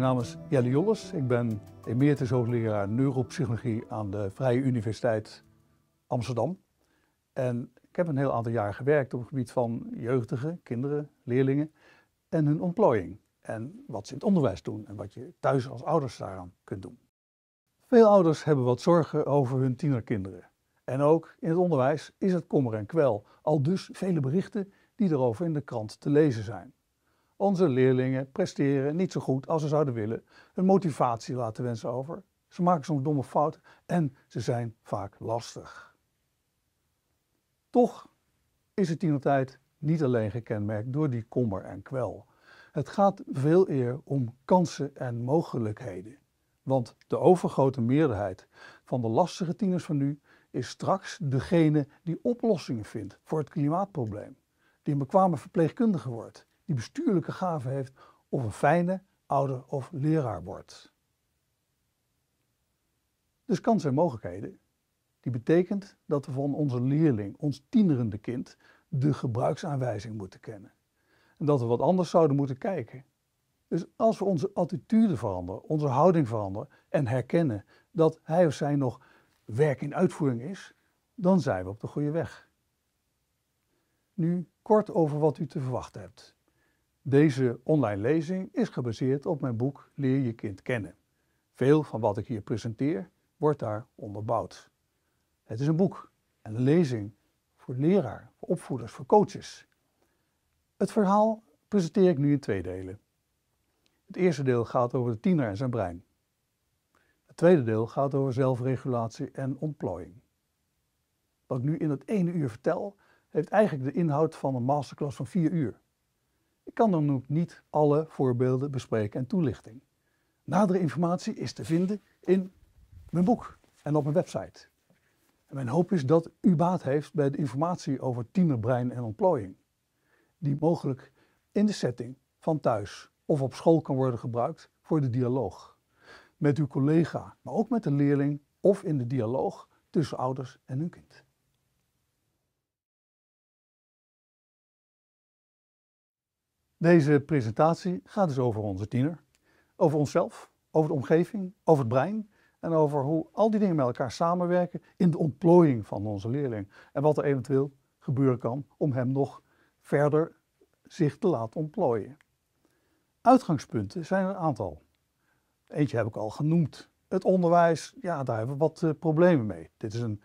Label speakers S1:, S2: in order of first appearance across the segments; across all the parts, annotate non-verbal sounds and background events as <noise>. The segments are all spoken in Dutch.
S1: Mijn naam is Jelle Jolles. Ik ben emeritus hoogleraar neuropsychologie aan de Vrije Universiteit Amsterdam. En ik heb een heel aantal jaar gewerkt op het gebied van jeugdigen, kinderen, leerlingen en hun ontplooiing. En wat ze in het onderwijs doen en wat je thuis als ouders daaraan kunt doen. Veel ouders hebben wat zorgen over hun tienerkinderen. En ook in het onderwijs is het kommer en kwel, al dus vele berichten die erover in de krant te lezen zijn. Onze leerlingen presteren niet zo goed als ze zouden willen. Hun motivatie laten wensen over. Ze maken soms domme fouten en ze zijn vaak lastig. Toch is de tienertijd niet alleen gekenmerkt door die kommer en kwel. Het gaat veel eer om kansen en mogelijkheden. Want de overgrote meerderheid van de lastige tieners van nu is straks degene die oplossingen vindt voor het klimaatprobleem. Die een bekwame verpleegkundige wordt die bestuurlijke gave heeft of een fijne ouder of leraar wordt. Dus kansen en mogelijkheden, die betekent dat we van onze leerling, ons tienerende kind, de gebruiksaanwijzing moeten kennen. En dat we wat anders zouden moeten kijken. Dus als we onze attitude veranderen, onze houding veranderen en herkennen dat hij of zij nog werk in uitvoering is, dan zijn we op de goede weg. Nu kort over wat u te verwachten hebt. Deze online lezing is gebaseerd op mijn boek Leer je kind kennen. Veel van wat ik hier presenteer wordt daar onderbouwd. Het is een boek en een lezing voor leraar, voor opvoeders, voor coaches. Het verhaal presenteer ik nu in twee delen. Het eerste deel gaat over de tiener en zijn brein. Het tweede deel gaat over zelfregulatie en ontplooiing. Wat ik nu in het ene uur vertel, heeft eigenlijk de inhoud van een masterclass van vier uur. Ik kan dan ook niet alle voorbeelden bespreken en toelichting. Nadere informatie is te vinden in mijn boek en op mijn website. En mijn hoop is dat u baat heeft bij de informatie over tienerbrein en ontplooiing, die mogelijk in de setting van thuis of op school kan worden gebruikt voor de dialoog. Met uw collega, maar ook met de leerling of in de dialoog tussen ouders en hun kind. Deze presentatie gaat dus over onze tiener, over onszelf, over de omgeving, over het brein en over hoe al die dingen met elkaar samenwerken in de ontplooiing van onze leerling en wat er eventueel gebeuren kan om hem nog verder zich te laten ontplooien. Uitgangspunten zijn er een aantal. Eentje heb ik al genoemd. Het onderwijs, ja, daar hebben we wat eh, problemen mee. Dit is een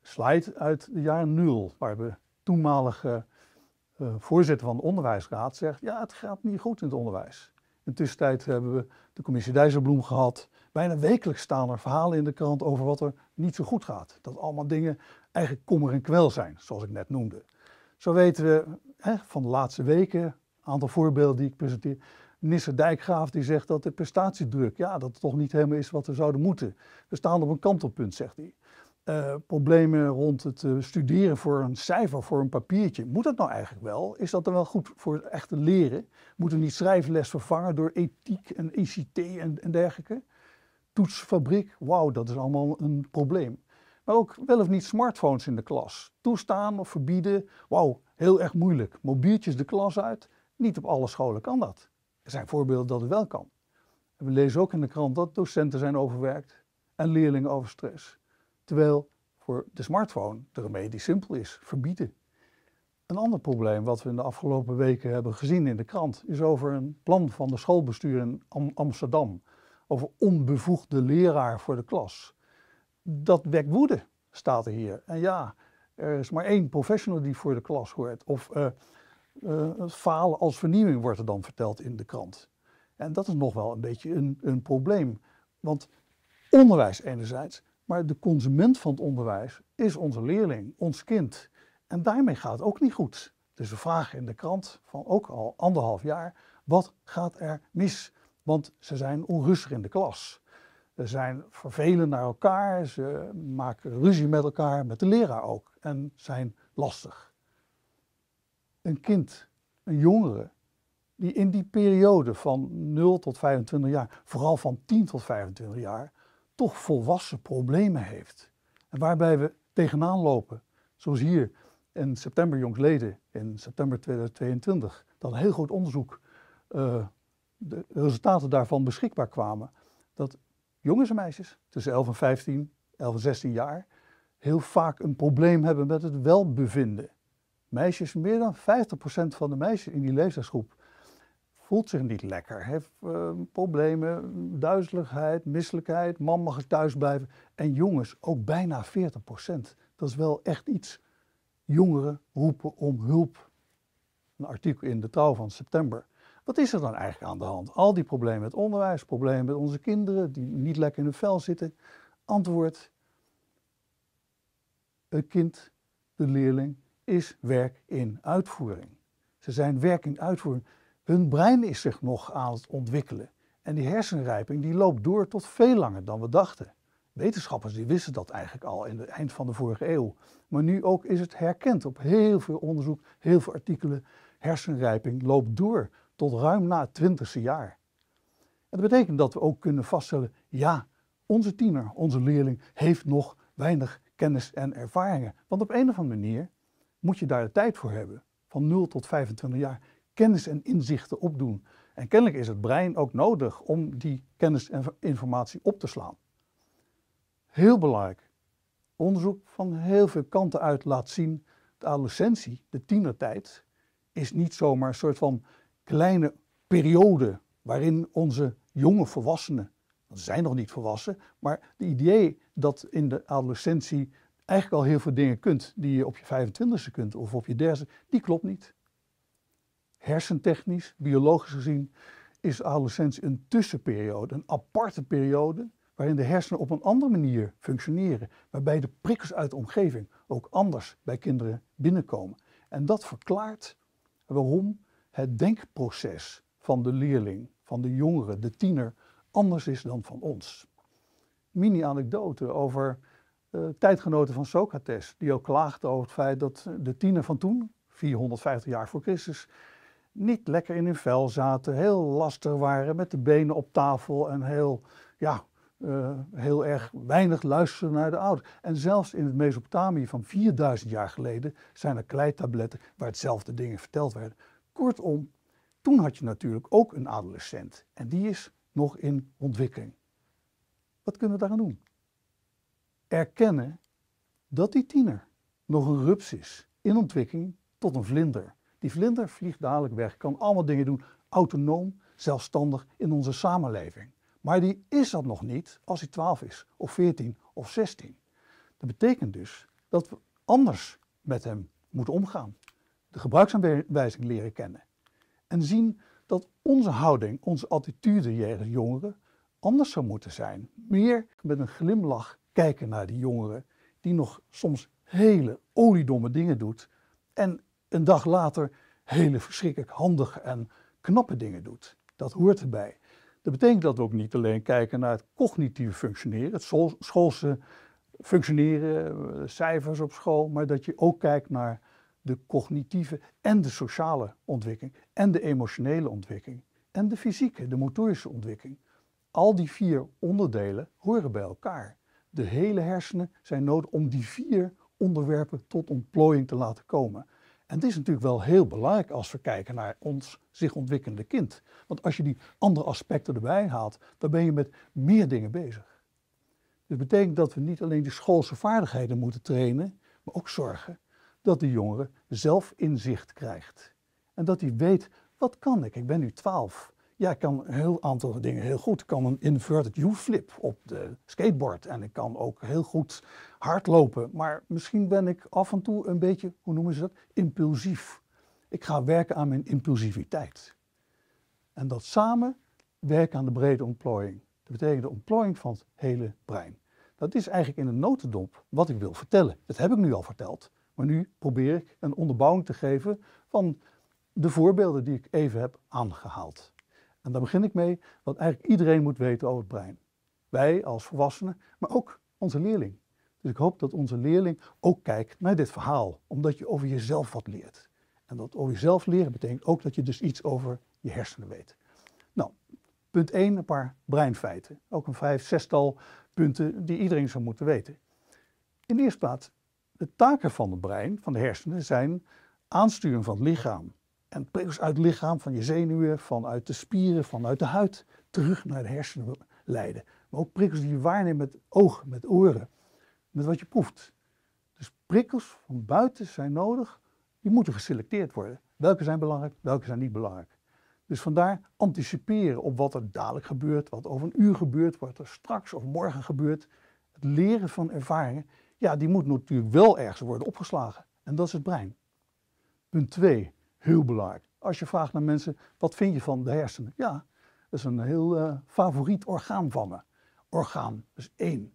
S1: slide uit de jaren nul, waar we toenmalige eh, voorzitter van de onderwijsraad zegt, ja, het gaat niet goed in het onderwijs. In tussentijd hebben we de commissie Dijsselbloem gehad. Bijna wekelijks staan er verhalen in de krant over wat er niet zo goed gaat. Dat allemaal dingen eigenlijk kommer en kwel zijn, zoals ik net noemde. Zo weten we hè, van de laatste weken, een aantal voorbeelden die ik presenteer. Nisse Dijkgraaf die zegt dat de prestatiedruk, ja, dat het toch niet helemaal is wat we zouden moeten. We staan op een kantelpunt, zegt hij. Eh, problemen rond het eh, studeren voor een cijfer, voor een papiertje. Moet dat nou eigenlijk wel? Is dat dan wel goed voor het echte leren? Moeten we niet schrijfles vervangen door ethiek en ICT en, dergelijke? Toetsfabriek, wauw, dat is allemaal een probleem. Maar ook wel of niet smartphones in de klas. Toestaan of verbieden, wauw, heel erg moeilijk. Mobieltjes de klas uit, niet op alle scholen kan dat. Er zijn voorbeelden dat het wel kan. we lezen ook in de krant dat docenten zijn overwerkt en leerlingen over stress. Terwijl voor de smartphone de remedie simpel is, verbieden. Een ander probleem wat we in de afgelopen weken hebben gezien in de krant is over een plan van de schoolbestuur in Amsterdam over onbevoegde leraar voor de klas. Dat wekt woede, staat er hier. En ja, er is maar één professional die voor de klas hoort. Of uh, falen als vernieuwing wordt er dan verteld in de krant. En dat is nog wel een beetje een, een probleem. Want onderwijs enerzijds, maar de consument van het onderwijs is onze leerling, ons kind. En daarmee gaat het ook niet goed. Dus we vragen in de krant van ook al anderhalf jaar, wat gaat er mis? Want ze zijn onrustig in de klas. Ze zijn vervelend naar elkaar, ze maken ruzie met elkaar, met de leraar ook. En zijn lastig. Een kind, een jongere, die in die periode van 0 tot 25 jaar, vooral van 10 tot 25 jaar, toch volwassen problemen heeft. En waarbij we tegenaan lopen, zoals hier in september jongsleden, in september 2022, dat een heel groot onderzoek, eh, de resultaten daarvan beschikbaar kwamen, dat jongens en meisjes tussen 11 en 15, 11 en 16 jaar, heel vaak een probleem hebben met het welbevinden. Meisjes, meer dan 50% van de meisjes in die leeftijdsgroep voelt zich niet lekker, heeft eh, problemen, duizeligheid, misselijkheid, man mag er thuis blijven. En jongens, ook bijna 40%. Dat is wel echt iets. Jongeren roepen om hulp. Een artikel in de Trouw van september. Wat is er dan eigenlijk aan de hand? Al die problemen met onderwijs, problemen met onze kinderen die niet lekker in hun vel zitten. Antwoord: het kind, de leerling, is werk in uitvoering. Ze zijn werk in uitvoering. Hun brein is zich nog aan het ontwikkelen en die hersenrijping die loopt door tot veel langer dan we dachten. Wetenschappers die wisten dat eigenlijk al in het eind van de vorige eeuw. Maar nu ook is het herkend op heel veel onderzoek, heel veel artikelen. Hersenrijping loopt door tot ruim na het twintigste jaar. En dat betekent dat we ook kunnen vaststellen, ja, onze tiener, onze leerling heeft nog weinig kennis en ervaringen. Want op een of andere manier moet je daar de tijd voor hebben. Van 0 tot 25 jaar kennis en inzichten opdoen. En kennelijk is het brein ook nodig om die kennis en informatie op te slaan. Heel belangrijk. Onderzoek van heel veel kanten uit laat zien de adolescentie, de tienertijd, is niet zomaar een soort van kleine periode waarin onze jonge volwassenen, want ze zijn nog niet volwassen, maar het idee dat in de adolescentie eigenlijk al heel veel dingen kunt die je op je 25e kunt of op je derde, die klopt niet hersentechnisch, biologisch gezien, is adolescentie een tussenperiode, een aparte periode waarin de hersenen op een andere manier functioneren, waarbij de prikkels uit de omgeving ook anders bij kinderen binnenkomen. En dat verklaart waarom het denkproces van de leerling, van de jongere, de tiener, anders is dan van ons. Mini-anekdote over eh, tijdgenoten van Socrates, die ook klaagden over het feit dat de tiener van toen, 450 jaar voor Christus, niet lekker in hun vel zaten, heel lastig waren met de benen op tafel en heel, ja, eh, heel erg weinig luisteren naar de ouders. En zelfs in het Mesopotamië van 4000 jaar geleden zijn er kleitabletten waar hetzelfde dingen verteld werden. Kortom, toen had je natuurlijk ook een adolescent en die is nog in ontwikkeling. Wat kunnen we daaraan doen? Erkennen dat die tiener nog een rups is in ontwikkeling tot een vlinder. Die vlinder vliegt dadelijk weg, kan allemaal dingen doen, autonoom, zelfstandig in onze samenleving. Maar die is dat nog niet als hij 12 is, of 14 of 16. Dat betekent dus dat we anders met hem moeten omgaan. De gebruiksaanwijzing leren kennen. En zien dat onze houding, onze attitude jegens jongeren anders zou moeten zijn. Meer met een glimlach kijken naar die jongeren die nog soms hele oliedomme dingen doet en een dag later hele verschrikkelijk handige en knappe dingen doet. Dat hoort erbij. Dat betekent dat we ook niet alleen kijken naar het cognitieve functioneren, het schoolse functioneren, eh, cijfers op school, maar dat je ook kijkt naar de cognitieve en de sociale ontwikkeling en de emotionele ontwikkeling en de fysieke, de motorische ontwikkeling. Al die vier onderdelen horen bij elkaar. De hele hersenen zijn nodig om die vier onderwerpen tot ontplooiing te laten komen. En dit is natuurlijk wel heel belangrijk als we kijken naar ons zich ontwikkelende kind. Want als je die andere aspecten erbij haalt, dan ben je met meer dingen bezig. Dus betekent dat we niet alleen die schoolse vaardigheden moeten trainen, maar ook zorgen dat de jongere zelf inzicht krijgt. En dat hij weet, wat kan ik? Ik ben nu twaalf. Ja, ik kan een heel aantal dingen heel goed. Ik kan een inverted U-flip op de skateboard en ik kan ook heel goed hardlopen. Maar misschien ben ik af en toe een beetje, hoe noemen ze dat, impulsief. Ik ga werken aan mijn impulsiviteit. En dat samen werken aan de brede ontplooiing. Dat betekent de ontplooiing van het hele brein. Dat is eigenlijk in een notendop wat ik wil vertellen. Dat heb ik nu al verteld. Maar nu probeer ik een onderbouwing te geven van de voorbeelden die ik even heb aangehaald. En daar begin ik mee wat eigenlijk iedereen moet weten over het brein. Wij als volwassenen, maar ook onze leerling. Dus ik hoop dat onze leerling ook kijkt naar dit verhaal, omdat je over jezelf wat leert. En dat over jezelf leren betekent ook dat je dus iets over je hersenen weet. Nou, punt 1, een paar breinfeiten. Ook een vijf, zestal punten die iedereen zou moeten weten. In de eerste plaats, de taken van het brein, van de hersenen, zijn aansturen van het lichaam, en prikkels uit het lichaam, van je zenuwen, vanuit de spieren, vanuit de huid, terug naar de hersenen leiden. Maar ook prikkels die je waarneemt met oog, met oren, met wat je proeft. Dus prikkels van buiten zijn nodig, die moeten geselecteerd worden. Welke zijn belangrijk, welke zijn niet belangrijk. Dus vandaar anticiperen op wat er dadelijk gebeurt, wat over een uur gebeurt, wat er straks of morgen gebeurt. Het leren van ervaringen, ja, die moet natuurlijk wel ergens worden opgeslagen. En dat is het brein. Punt 2 heel belangrijk. Als je vraagt naar mensen, wat vind je van de hersenen? Ja, dat is een heel eh, favoriet orgaan van me. Orgaan, dus één.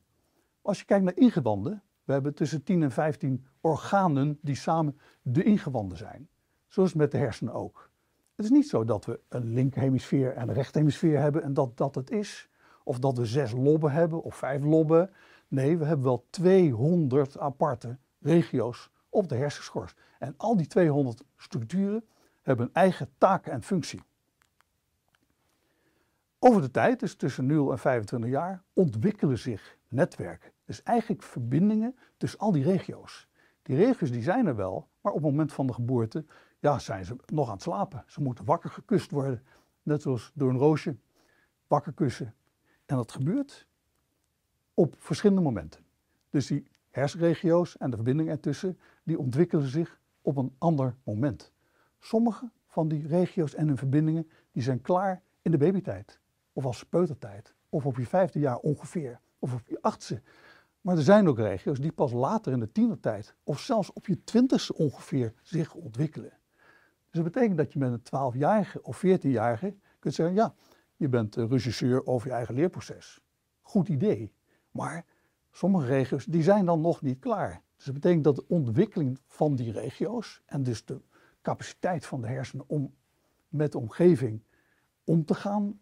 S1: Als je kijkt naar ingewanden, we hebben tussen 10 en 15 organen die samen de ingewanden zijn. Zoals met de hersenen ook. Het is niet zo dat we een linkhemisfeer en een rechthemisfeer hebben en dat dat het is. Of dat we zes lobben hebben of vijf lobben. Nee, we hebben wel 200 aparte regio's op de hersenschors. En al die 200 structuren hebben een eigen taak en functie. Over de tijd, dus tussen 0 en 25 jaar, ontwikkelen zich netwerken. Dus eigenlijk verbindingen tussen al die regio's. Die regio's die zijn er wel, maar op het moment van de geboorte ja, zijn ze nog aan het slapen. Ze moeten wakker gekust worden, net zoals door een roosje. Wakker kussen. En dat gebeurt op verschillende momenten. Dus die hersenregio's en de verbinding ertussen, die ontwikkelen zich op een ander moment. Sommige van die regio's en hun verbindingen die zijn klaar in de babytijd, of als peutertijd, of op je vijfde jaar ongeveer, of op je achtste. Maar er zijn ook regio's die pas later in de tienertijd, of zelfs op je twintigste ongeveer, zich ontwikkelen. Dus dat betekent dat je met een twaalfjarige of veertienjarige kunt zeggen, ja, je bent regisseur over je eigen leerproces. Goed idee, maar Sommige regio's die zijn dan nog niet klaar. Dus dat betekent dat de ontwikkeling van die regio's en dus de capaciteit van de hersenen om met de omgeving om te gaan,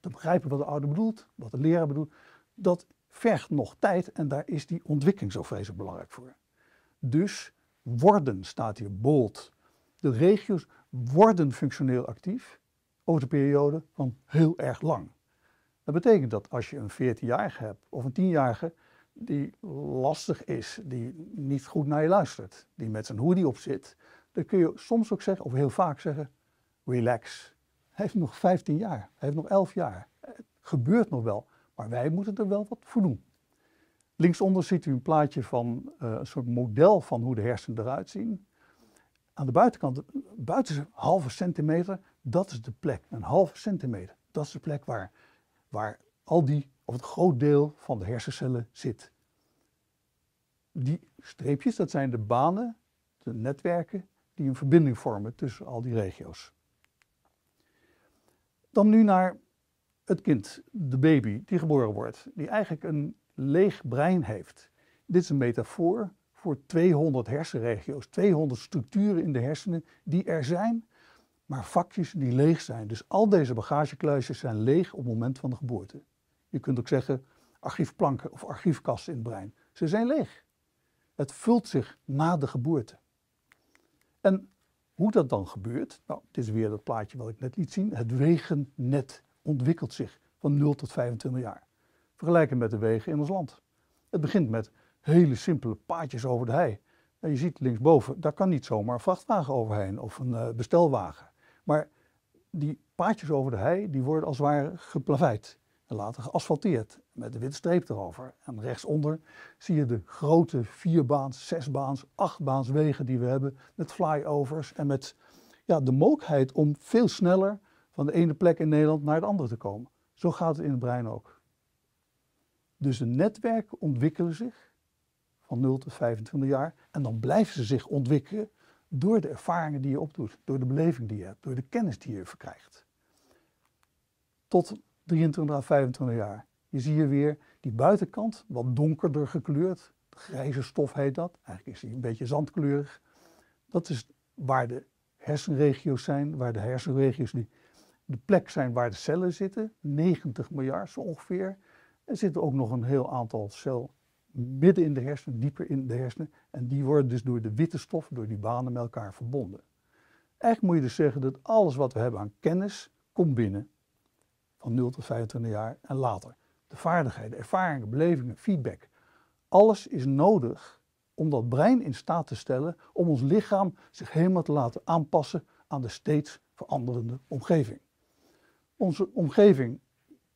S1: te begrijpen wat de ouder bedoelt, wat de leraar bedoelt, dat vergt nog tijd en daar is die ontwikkeling zo vreselijk belangrijk voor. Dus worden staat hier bold. De regio's worden functioneel actief over de periode van heel erg lang. Dat betekent dat als je een 14-jarige hebt of een 10-jarige die lastig is, die niet goed naar je luistert, die met zijn hoodie op zit, dan kun je soms ook zeggen, of heel vaak zeggen, relax. Hij heeft nog 15 jaar, hij heeft nog 11 jaar. Het gebeurt nog wel, maar wij moeten er wel wat voor doen. Linksonder ziet u een plaatje van eh, een soort model van hoe de hersenen eruit zien. Aan de buitenkant, buiten een halve centimeter, dat is de plek. Een halve centimeter, dat is de plek waar waar al die, of het groot deel van de hersencellen zit. Die streepjes, dat zijn de banen, de netwerken, die een verbinding vormen tussen al die regio's. Dan nu naar het kind, de baby die geboren wordt, die eigenlijk een leeg brein heeft. Dit is een metafoor voor 200 hersenregio's, 200 structuren in de hersenen die er zijn, maar vakjes die leeg zijn. Dus al deze bagagekluisjes zijn leeg op het moment van de geboorte. Je kunt ook zeggen archiefplanken of archiefkasten in het brein. Ze zijn leeg. Het vult zich na de geboorte. En hoe dat dan gebeurt, nou, dit is weer dat plaatje wat ik net liet zien. Het wegennet ontwikkelt zich van 0 tot 25 jaar. Vergelijken met de wegen in ons land. Het begint met hele simpele paadjes over de hei. En nou, je ziet linksboven, daar kan niet zomaar een vrachtwagen overheen of een eh, bestelwagen. Maar die paadjes over de hei, die worden als het ware geplaveid. En later geasfalteerd met de witte streep erover. En rechtsonder zie je de grote vierbaans, zesbaans, achtbaans wegen die we hebben. Met flyovers en met ja, de mogelijkheid om veel sneller van de ene plek in Nederland naar de andere te komen. Zo gaat het in het brein ook. Dus de netwerken ontwikkelen zich van 0 tot 25 jaar. En dan blijven ze zich ontwikkelen door de ervaringen die je opdoet, door de beleving die je hebt, door de kennis die je verkrijgt. Tot 23 à 25 jaar. Je ziet hier weer die buitenkant, wat donkerder gekleurd. Grijze stof heet dat. Eigenlijk is die een beetje zandkleurig. Dat is waar de hersenregio's zijn, waar de hersenregio's die de plek zijn waar de cellen zitten. 90 miljard zo ongeveer. Er zitten ook nog een heel aantal cel midden in de hersenen, dieper in de hersenen. En die worden dus door de witte stof, door die banen met elkaar verbonden. Eigenlijk moet je dus zeggen dat alles wat we hebben aan kennis komt binnen. Van 0 tot 25 jaar en later. De vaardigheden, ervaringen, belevingen, feedback. Alles is nodig om dat brein in staat te stellen om ons lichaam zich helemaal te laten aanpassen aan de steeds veranderende omgeving. Onze omgeving,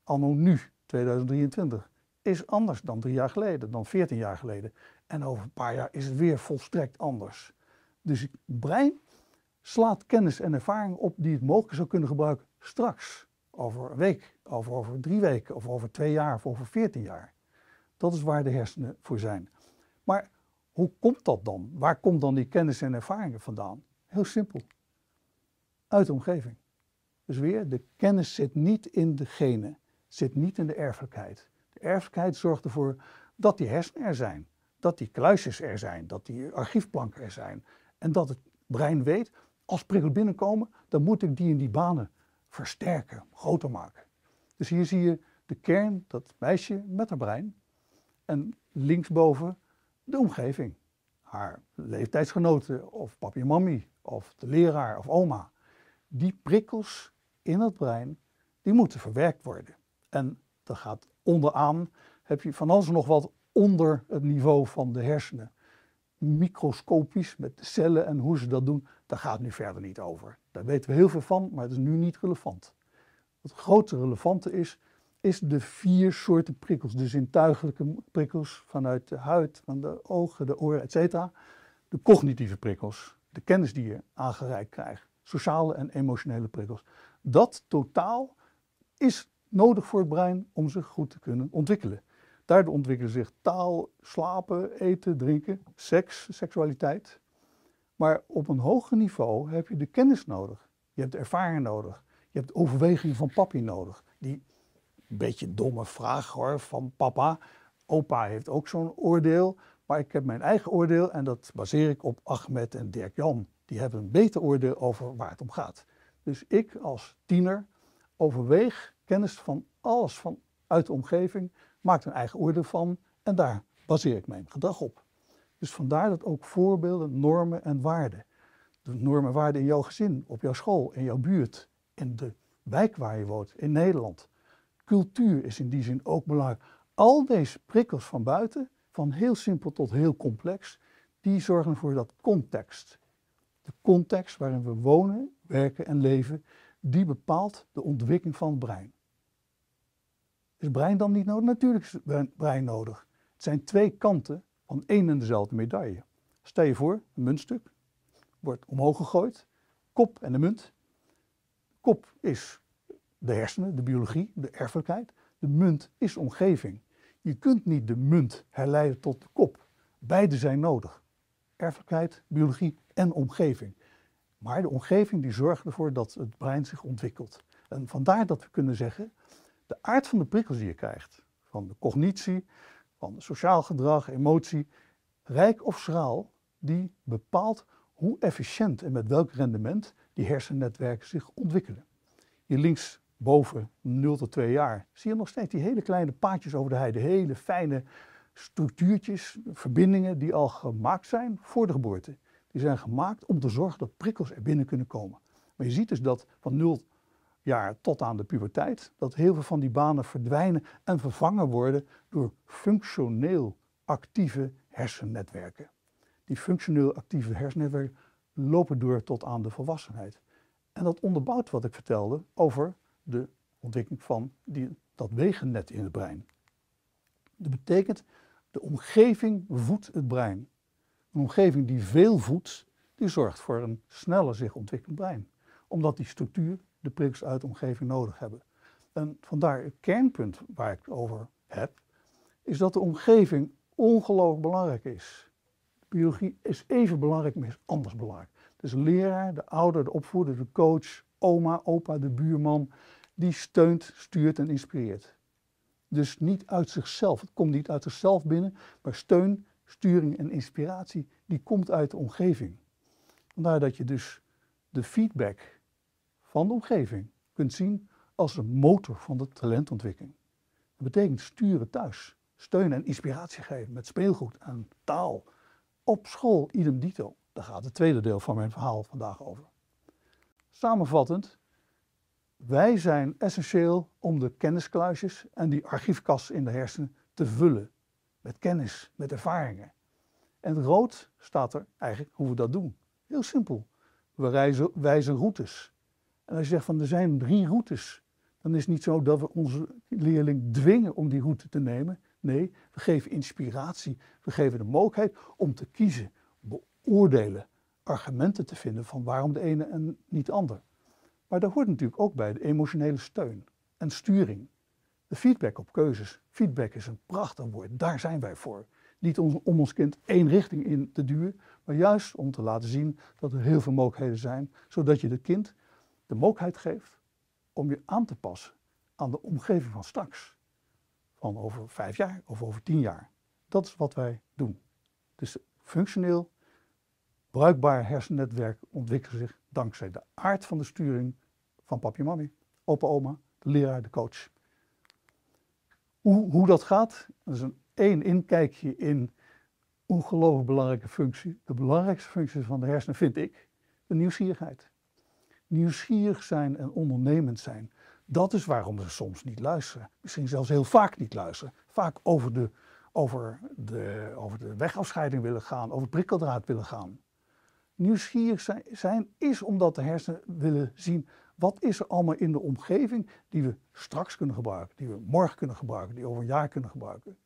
S1: anno nu, 2023, is anders dan drie jaar geleden, dan veertien jaar geleden. En over een paar jaar is het weer volstrekt anders. Dus het brein slaat kennis en ervaring op die het mogelijk zou kunnen gebruiken straks. Over een week, over, over drie weken, of over twee jaar, of over veertien jaar. Dat is waar de hersenen voor zijn. Maar hoe komt dat dan? Waar komt dan die kennis en ervaringen vandaan? Heel simpel. Uit de omgeving. Dus weer, de kennis zit niet in de genen, zit niet in de erfelijkheid. Erfelijkheid zorgt ervoor dat die hersenen er zijn, dat die kluisjes er zijn, dat die archiefplanken er zijn. En dat het brein weet, als prikkels binnenkomen, dan moet ik die in die banen versterken, groter maken. Dus hier zie je de kern, dat meisje met haar brein. En linksboven de omgeving. Haar leeftijdsgenoten of papi mami of de leraar of oma. Die prikkels in het brein, die moeten verwerkt worden. En dat gaat onderaan heb je van alles nog wat onder het niveau van de hersenen. Microscopisch met de cellen en hoe ze dat doen, daar gaat het nu verder niet over. Daar weten we heel veel van, maar het is nu niet relevant. Wat grote relevante is, is de vier soorten prikkels. De dus zintuigelijke prikkels vanuit de huid, van de ogen, de oren, etc. De cognitieve prikkels, de kennis die je aangereikt krijgt. Sociale en emotionele prikkels. Dat totaal is nodig voor het brein om zich goed te kunnen ontwikkelen. Daardoor ontwikkelen zich taal, slapen, eten, drinken, seks, seksualiteit. Maar op een hoger niveau heb je de kennis nodig. Je hebt de ervaring nodig. Je hebt de overweging van papi nodig. Die beetje domme vraag hoor, van papa. Opa heeft ook zo'n oordeel. Maar ik heb mijn eigen oordeel en dat baseer ik op Ahmed en Dirk Jan. Die hebben een beter oordeel over waar het om gaat. Dus ik als tiener overweeg kennis van alles van, uit de omgeving, maakt een eigen oordeel van en daar baseer ik mijn gedrag op. Dus vandaar dat ook voorbeelden, normen en waarden. De normen en waarden in jouw gezin, op jouw school, in jouw buurt, in de wijk waar je woont, in Nederland. Cultuur is in die zin ook belangrijk. Al deze prikkels van buiten, van heel simpel tot heel complex, die zorgen voor dat context, de context waarin we wonen, werken en leven, die bepaalt de ontwikkeling van het brein. Is brein dan niet nodig? Natuurlijk is brein nodig. Het zijn twee kanten van één en dezelfde medaille. Stel je voor, een muntstuk wordt omhoog gegooid, kop en de munt. Kop is de hersenen, de biologie, de erfelijkheid. De munt is omgeving. Je kunt niet de munt herleiden tot de kop. Beide zijn nodig. Erfelijkheid, biologie en omgeving. Maar de omgeving die zorgt ervoor dat het brein zich ontwikkelt. En vandaar dat we kunnen zeggen de aard van de prikkels die je krijgt, van de cognitie, van sociaal gedrag, emotie, rijk of schraal, die bepaalt hoe efficiënt en met welk rendement die hersennetwerken zich ontwikkelen. Hier linksboven 0 tot 2 jaar zie je nog steeds die hele kleine paadjes over de heide, hele fijne structuurtjes, verbindingen die al gemaakt zijn voor de geboorte. Die zijn gemaakt om te zorgen dat prikkels er binnen kunnen komen. Maar je ziet dus dat van 0 jaar tot aan de puberteit, dat heel veel van die banen verdwijnen en vervangen worden door functioneel actieve hersennetwerken. Die functioneel actieve hersennetwerken lopen door tot aan de volwassenheid. En dat onderbouwt wat ik vertelde over de ontwikkeling van die, dat wegennet in het brein. Dat betekent, de omgeving voedt het brein. Een omgeving die veel voedt, die zorgt voor een sneller zich ontwikkelend brein. Omdat die structuur de prikkels uit de omgeving nodig hebben. En vandaar het kernpunt waar ik het over heb, is dat de omgeving ongelooflijk belangrijk is. De biologie is even belangrijk, maar is anders belangrijk. Dus leraar, de ouder, de opvoeder, de coach, oma, opa, de buurman, die steunt, stuurt en inspireert. Dus niet uit zichzelf, het komt niet uit zichzelf binnen, maar steun, sturing en inspiratie, die komt uit de omgeving. Vandaar dat je dus de feedback van de omgeving kunt zien als een motor van de talentontwikkeling. Dat betekent sturen thuis, steun en inspiratie geven met speelgoed en taal. Op school idem dito. Daar gaat het tweede deel van mijn verhaal vandaag over. Samenvattend, wij zijn essentieel om de kenniskluisjes en die archiefkast in de hersenen te vullen. Met kennis, met ervaringen. En rood staat er eigenlijk hoe we dat doen. Heel simpel. We wijzen routes. En als je zegt van er zijn drie routes, dan is het niet zo dat we onze leerling dwingen om die route te nemen. Nee, we geven inspiratie, we geven de mogelijkheid om te kiezen, beoordelen, argumenten te vinden van waarom de ene en niet ander. Maar daar hoort natuurlijk ook bij de emotionele steun en sturing. De feedback op keuzes. Feedback is een prachtig woord, daar zijn wij voor. Niet om, om ons kind één richting in te duwen, maar juist om te laten zien dat er heel veel mogelijkheden zijn, zodat je het kind de mogelijkheid geeft om je aan te passen aan de omgeving van straks. Van over vijf jaar of over tien jaar. Dat is wat wij doen. Dus functioneel bruikbaar hersennetwerk ontwikkelt zich dankzij de aard van de sturing van papje mami, opa oma, de leraar, de coach. Hoe, hoe dat gaat, dat is een één inkijkje in ongelooflijk belangrijke functie. De belangrijkste functie van de hersenen vind ik de nieuwsgierigheid nieuwsgierig zijn en ondernemend zijn. Dat is waarom ze soms niet luisteren. Misschien zelfs heel vaak niet luisteren. Vaak over de, over de, over de wegafscheiding willen gaan, over het prikkeldraad willen gaan. Nieuwsgierig zijn, is omdat de hersenen willen zien wat is er allemaal in de omgeving die we straks kunnen gebruiken, die we morgen kunnen gebruiken, die over een jaar kunnen gebruiken.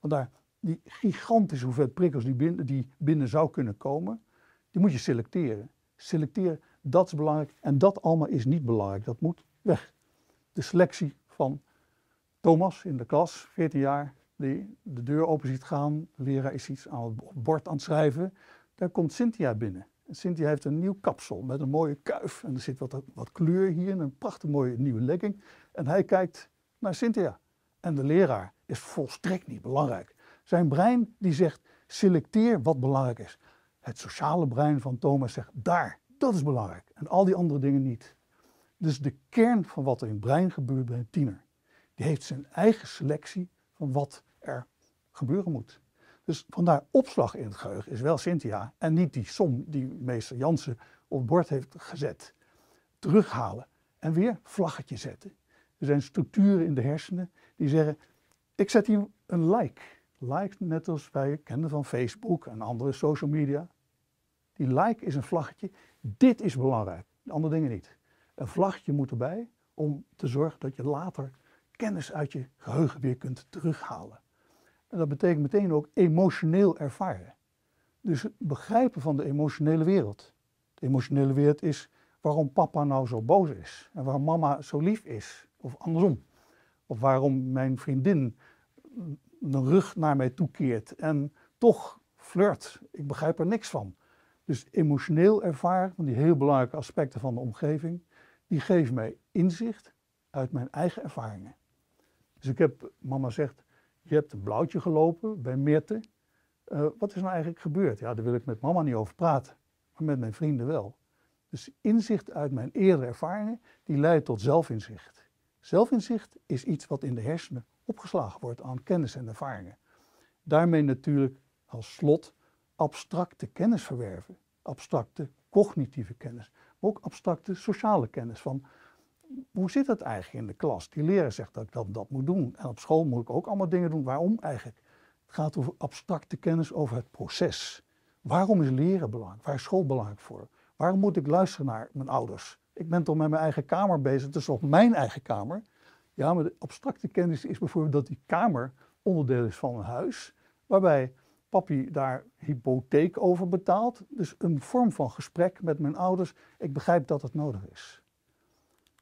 S1: Want daar die gigantische hoeveelheid prikkels die binnen, die binnen zou kunnen komen, die moet je selecteren. Selecteer dat is belangrijk. En dat allemaal is niet belangrijk. Dat moet weg. De selectie van Thomas in de klas, 14 jaar, die de deur open ziet gaan. De leraar is iets aan het bord aan het schrijven. Daar komt Cynthia binnen. Cynthia heeft een nieuw kapsel met een mooie kuif. En er zit wat, wat kleur hier en een prachtig mooie nieuwe legging. En hij kijkt naar Cynthia. En de leraar is volstrekt niet belangrijk. Zijn brein die zegt, selecteer wat belangrijk is. Het sociale brein van Thomas zegt, daar dat is belangrijk. En al die andere dingen niet. Dus de kern van wat er in het brein gebeurt bij een tiener, die heeft zijn eigen selectie van wat er gebeuren moet. Dus vandaar opslag in het geheugen is wel Cynthia en niet die som die meester Jansen op bord heeft gezet. Terughalen en weer vlaggetje zetten. Er zijn structuren in de hersenen die zeggen, ik zet hier een like. Like net als wij kenden van Facebook en andere social media. Die like is een vlaggetje dit is belangrijk, de andere dingen niet. Een vlagje moet erbij om te zorgen dat je later kennis uit je geheugen weer kunt terughalen. En dat betekent meteen ook emotioneel ervaren. Dus begrijpen van de emotionele wereld. De emotionele wereld is waarom papa nou zo boos is en waarom mama zo lief is, of andersom. Of waarom mijn vriendin een rug naar mij toekeert en toch flirt. Ik begrijp er niks van. Dus emotioneel ervaren van die heel belangrijke aspecten van de omgeving, die geeft mij inzicht uit mijn eigen ervaringen. Dus ik heb, mama zegt, je hebt een blauwtje gelopen bij Meerte. Eh, wat is nou eigenlijk gebeurd? Ja, daar wil ik met mama niet over praten, maar met mijn vrienden wel. Dus inzicht uit mijn eerdere ervaringen, die leidt tot zelfinzicht. Zelfinzicht is iets wat in de hersenen opgeslagen wordt aan kennis en ervaringen. Daarmee natuurlijk als slot abstracte kennis verwerven. Abstracte cognitieve kennis, maar ook abstracte sociale kennis van hoe zit dat eigenlijk in de klas? Die leraar zegt dat ik dat, moet doen. En op school moet ik ook allemaal dingen doen. Waarom eigenlijk? Het gaat over abstracte kennis over het proces. Waarom is leren belangrijk? Waar is school belangrijk voor? Waarom moet ik luisteren naar mijn ouders? Ik ben toch met mijn eigen kamer bezig, is dus toch mijn eigen kamer. Ja, maar de abstracte kennis is bijvoorbeeld dat die kamer onderdeel is van een huis, waarbij papi daar hypotheek over betaalt. Dus een vorm van gesprek met mijn ouders. Ik begrijp dat het nodig is.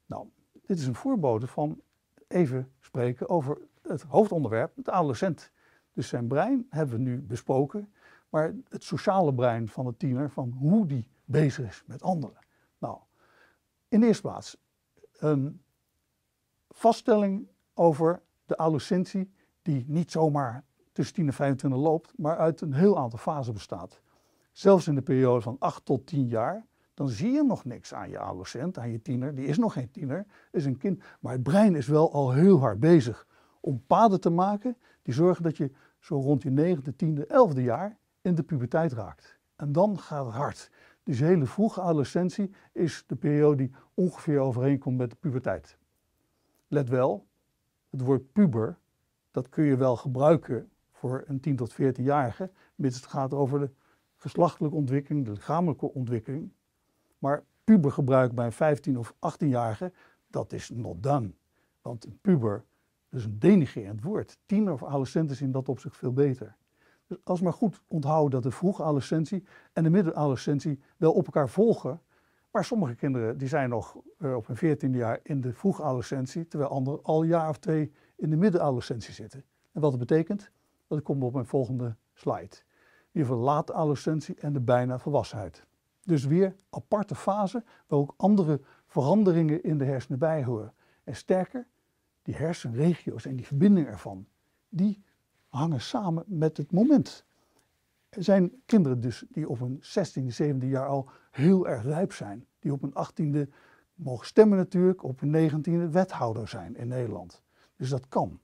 S1: Nou, dit is een voorbode van even spreken over het hoofdonderwerp, de adolescent. Dus zijn brein hebben we nu besproken. Maar het sociale brein van de tiener, van hoe die bezig is met anderen. Nou, in de eerste plaats, een vaststelling over de adolescentie die niet zomaar tussen 10 en 25 loopt, maar uit een heel aantal fasen bestaat. Zelfs in de periode van 8 tot 10 jaar, dan zie je nog niks aan je adolescent, aan je tiener. Die is nog geen tiener, is een kind. Maar het brein is wel al heel hard bezig om paden te maken die zorgen dat je zo rond je 9e, 10e, 11e jaar in de puberteit raakt. En dan gaat het hard. Dus hele vroege adolescentie is de periode die ongeveer overeenkomt met de puberteit. Let wel, het woord puber, dat kun je wel gebruiken voor een 10 tot 14-jarige, mits het gaat over de geslachtelijke ontwikkeling, de lichamelijke ontwikkeling. Maar pubergebruik bij een 15- of 18-jarige, dat is not dan, Want een puber is een denigerend woord. Tiener of adolescent is in dat opzicht veel beter. Dus als maar goed onthouden dat de vroege adolescentie en de middenadolescentie wel op elkaar volgen. Maar sommige kinderen die zijn nog eh, op hun e jaar in de vroege adolescentie, terwijl anderen al een jaar of twee in de middenadolescentie zitten. En wat dat betekent? Dat komt op mijn volgende slide. In ieder laat adolescentie en de bijna volwassenheid. Dus weer aparte fase waar ook andere veranderingen in de hersenen bij horen. En sterker, die hersenregio's en die verbinding ervan, die hangen samen met het moment. Er zijn kinderen dus die op hun 16e, 17e jaar al heel erg rijp zijn. Die op hun 18e mogen stemmen natuurlijk, op hun 19e wethouder zijn in Nederland. Dus dat kan.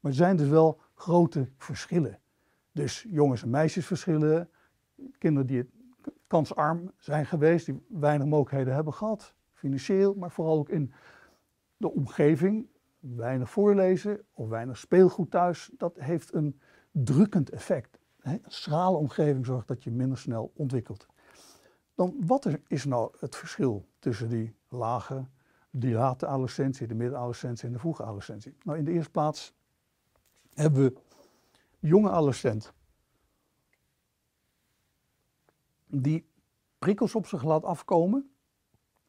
S1: Maar er zijn dus wel grote verschillen. Dus jongens- en meisjesverschillen, kinderen die kansarm zijn geweest, die weinig mogelijkheden hebben gehad, financieel, maar vooral ook in de omgeving. Weinig voorlezen of weinig speelgoed thuis, dat heeft een drukkend effect. Een schrale omgeving zorgt dat je minder snel ontwikkelt. Dan wat is nou het verschil tussen die lage, die late adolescentie, de middenadolescentie en de vroege adolescentie? Nou, in de eerste plaats hebben we jonge adolescent Die prikkels op zich laat afkomen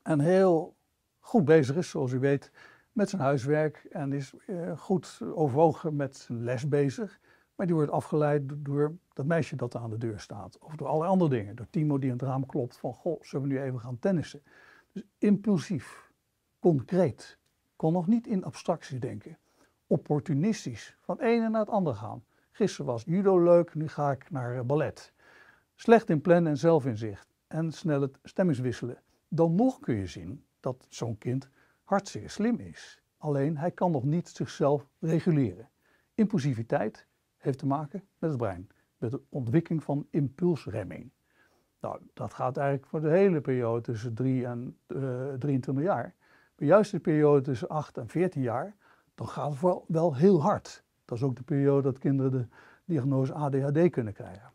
S1: en heel goed bezig is, zoals u weet, met zijn huiswerk en is eh, goed overwogen met zijn les bezig. Maar die wordt afgeleid door dat meisje dat aan de deur staat. Of door allerlei andere dingen. Door Timo die aan het raam klopt van, goh, zullen we nu even gaan tennissen? Dus impulsief, concreet. Kon nog niet in abstractie denken opportunistisch van het ene naar het andere gaan. Gisteren was judo leuk, nu ga ik naar eh, ballet. Slecht in plan en zelfinzicht en snel het stemmingswisselen. Dan nog kun je zien dat zo'n kind hartstikke slim is. Alleen hij kan nog niet zichzelf reguleren. Impulsiviteit heeft te maken met het brein, met de ontwikkeling van impulsremming. Nou, dat gaat eigenlijk voor de hele periode tussen 3 en 23 eh, jaar. Maar juist de periode tussen 8 en 14 jaar dan gaat het wel, wel heel hard. Dat is ook de periode dat kinderen de diagnose ADHD kunnen krijgen.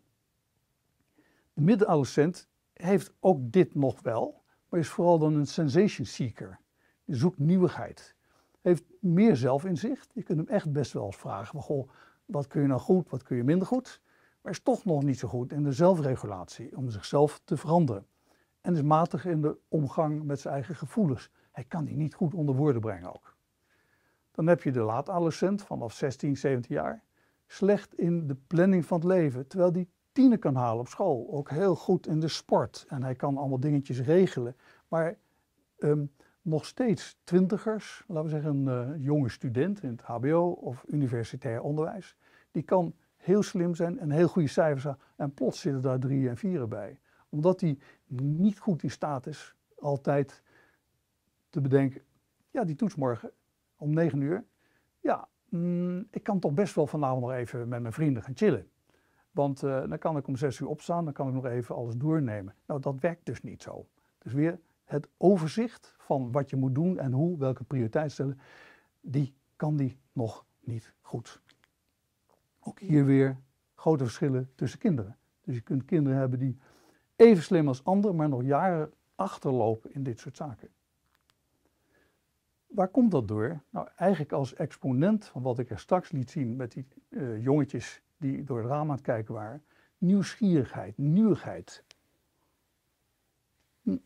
S1: De middenadolescent heeft ook dit nog wel, maar is vooral dan een sensation seeker. Die zoekt nieuwigheid. Heeft meer zelfinzicht. Je kunt hem echt best wel eens vragen: wat kun je nou goed, wat kun je minder goed? Maar is toch nog niet zo goed in de zelfregulatie, om zichzelf te veranderen. En is matig in de omgang met zijn eigen gevoelens. Hij kan die niet goed onder woorden brengen ook dan heb je de laat-adolescent vanaf 16, 17 jaar slecht in de planning van het leven, terwijl die tienen kan halen op school, ook heel goed in de sport en hij kan allemaal dingetjes regelen. Maar ehm, nog steeds twintigers, laten we zeggen een eh, jonge student in het HBO of universitair onderwijs, die kan heel slim zijn en heel goede cijfers hebben en plots zitten daar drie en vieren bij. Omdat hij niet goed in staat is altijd te bedenken, ja die toets morgen, om negen uur. Ja, mm, ik kan toch best wel vanavond nog even met mijn vrienden gaan chillen. Want eh, dan kan ik om zes uur opstaan, dan kan ik nog even alles doornemen. Nou, dat werkt dus niet zo. Dus weer het overzicht van wat je moet doen en hoe, welke prioriteit stellen, die kan die nog niet goed. Ook hier weer grote verschillen tussen kinderen. Dus je kunt kinderen hebben die even slim als anderen, maar nog jaren achterlopen in dit soort zaken. Waar komt dat door? Nou, eigenlijk als exponent van wat ik er straks liet zien met die eh, jongetjes die door het raam aan het kijken waren. Nieuwsgierigheid, nieuwigheid. Hm.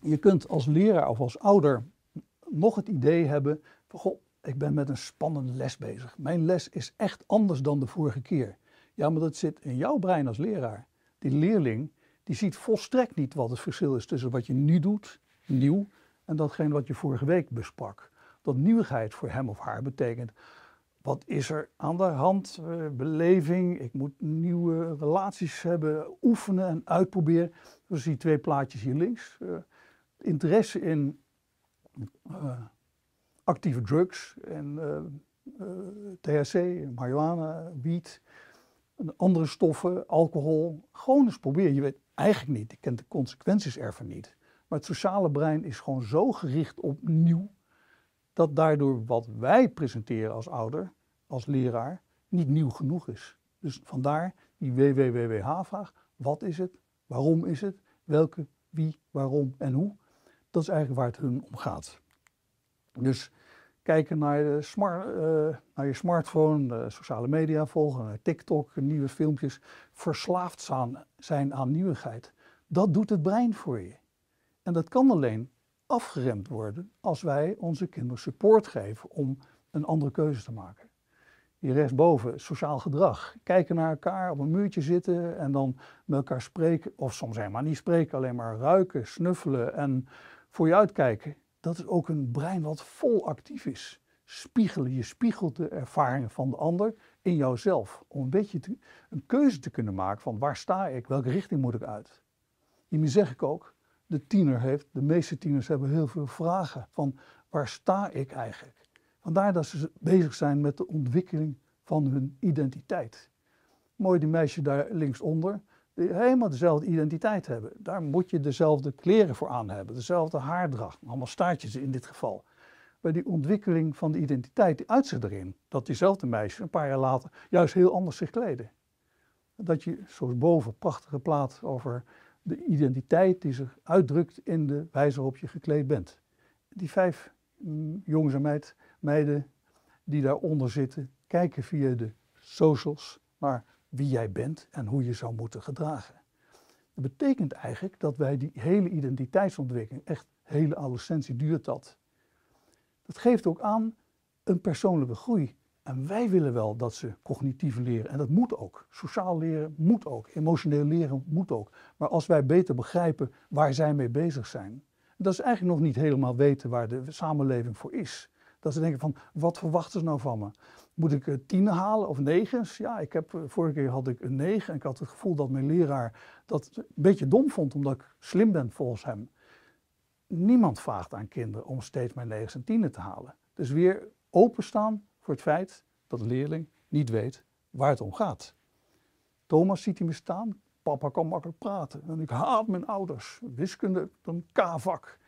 S1: Je kunt als leraar of als ouder nog het idee hebben van, goh, ik ben met een spannende les bezig. Mijn les is echt anders dan de vorige keer. Ja, maar dat zit in jouw brein als leraar. Die leerling, die ziet volstrekt niet wat het verschil is tussen wat je nu doet, nieuw, en datgene wat je vorige week besprak. Dat nieuwigheid voor hem of haar betekent. Wat is er aan de hand? Eh, beleving, ik moet nieuwe relaties hebben, oefenen en uitproberen. we die twee plaatjes hier links. Eh, interesse in eh, actieve drugs en THC, marihuana weed andere stoffen, alcohol. Gewoon eens proberen. Je weet eigenlijk niet, je kent de consequenties ervan niet. Maar het sociale brein is gewoon zo gericht op nieuw, dat daardoor wat wij presenteren als ouder, als leraar, niet nieuw genoeg is. Dus vandaar die WWWWH-vraag. Wat is het? Waarom is het? Welke, wie, waarom en hoe? Dat is eigenlijk waar het hun om gaat. Dus kijken naar, de smart, eh, naar je smartphone, de sociale media volgen, TikTok, nieuwe filmpjes. Verslaafd zijn aan nieuwigheid. Dat doet het brein voor je. En dat kan alleen afgeremd worden als wij onze kinderen support geven om een andere keuze te maken. Hier rechtsboven, sociaal gedrag. Kijken naar elkaar, op een muurtje zitten en dan met elkaar spreken. Of soms helemaal niet spreken, alleen maar ruiken, snuffelen en voor je uitkijken. Dat is ook een brein wat vol actief is. Spiegelen, je spiegelt de ervaringen van de ander in jouzelf. Om een beetje een keuze te kunnen maken van waar sta ik, welke richting moet ik uit. Hiermee zeg ik ook, de tiener heeft, de meeste tieners hebben heel veel vragen van waar sta ik eigenlijk? Vandaar dat ze bezig zijn met de ontwikkeling van hun identiteit. Mooi die meisje daar linksonder, die helemaal dezelfde identiteit hebben. Daar moet je dezelfde kleren voor aan hebben, dezelfde haardracht, allemaal staartjes in dit geval. Bij die ontwikkeling van de identiteit, die uitzicht erin, dat diezelfde meisje een paar jaar later juist heel anders zich kleden. Dat je, zoals boven, prachtige plaat over de identiteit die zich uitdrukt in de wijze waarop je gekleed bent. Die vijf mm, jongens en meiden die daaronder zitten, kijken via de socials naar wie jij bent en hoe je zou moeten gedragen. Dat betekent eigenlijk dat wij die hele identiteitsontwikkeling, echt hele adolescentie duurt dat. Dat geeft ook aan een persoonlijke groei en wij willen wel dat ze cognitief leren. En dat moet ook. Sociaal leren moet ook. Emotioneel leren moet ook. Maar als wij beter begrijpen waar zij mee bezig zijn. Dat ze eigenlijk nog niet helemaal weten waar de samenleving voor is. Dat ze denken van, wat verwachten ze nou van me? Moet ik eh, tien halen of negens? Ja, ik heb, eh, vorige keer had ik een negen en ik had het gevoel dat mijn leraar dat een beetje dom vond omdat ik slim ben volgens hem. Niemand vraagt aan kinderen om steeds maar negens en tienen te halen. Dus weer openstaan voor het feit dat de leerling niet weet waar het om gaat. Thomas ziet hij me staan. Papa kan makkelijk praten. En ik haat mijn ouders. Wiskunde, een K-vak.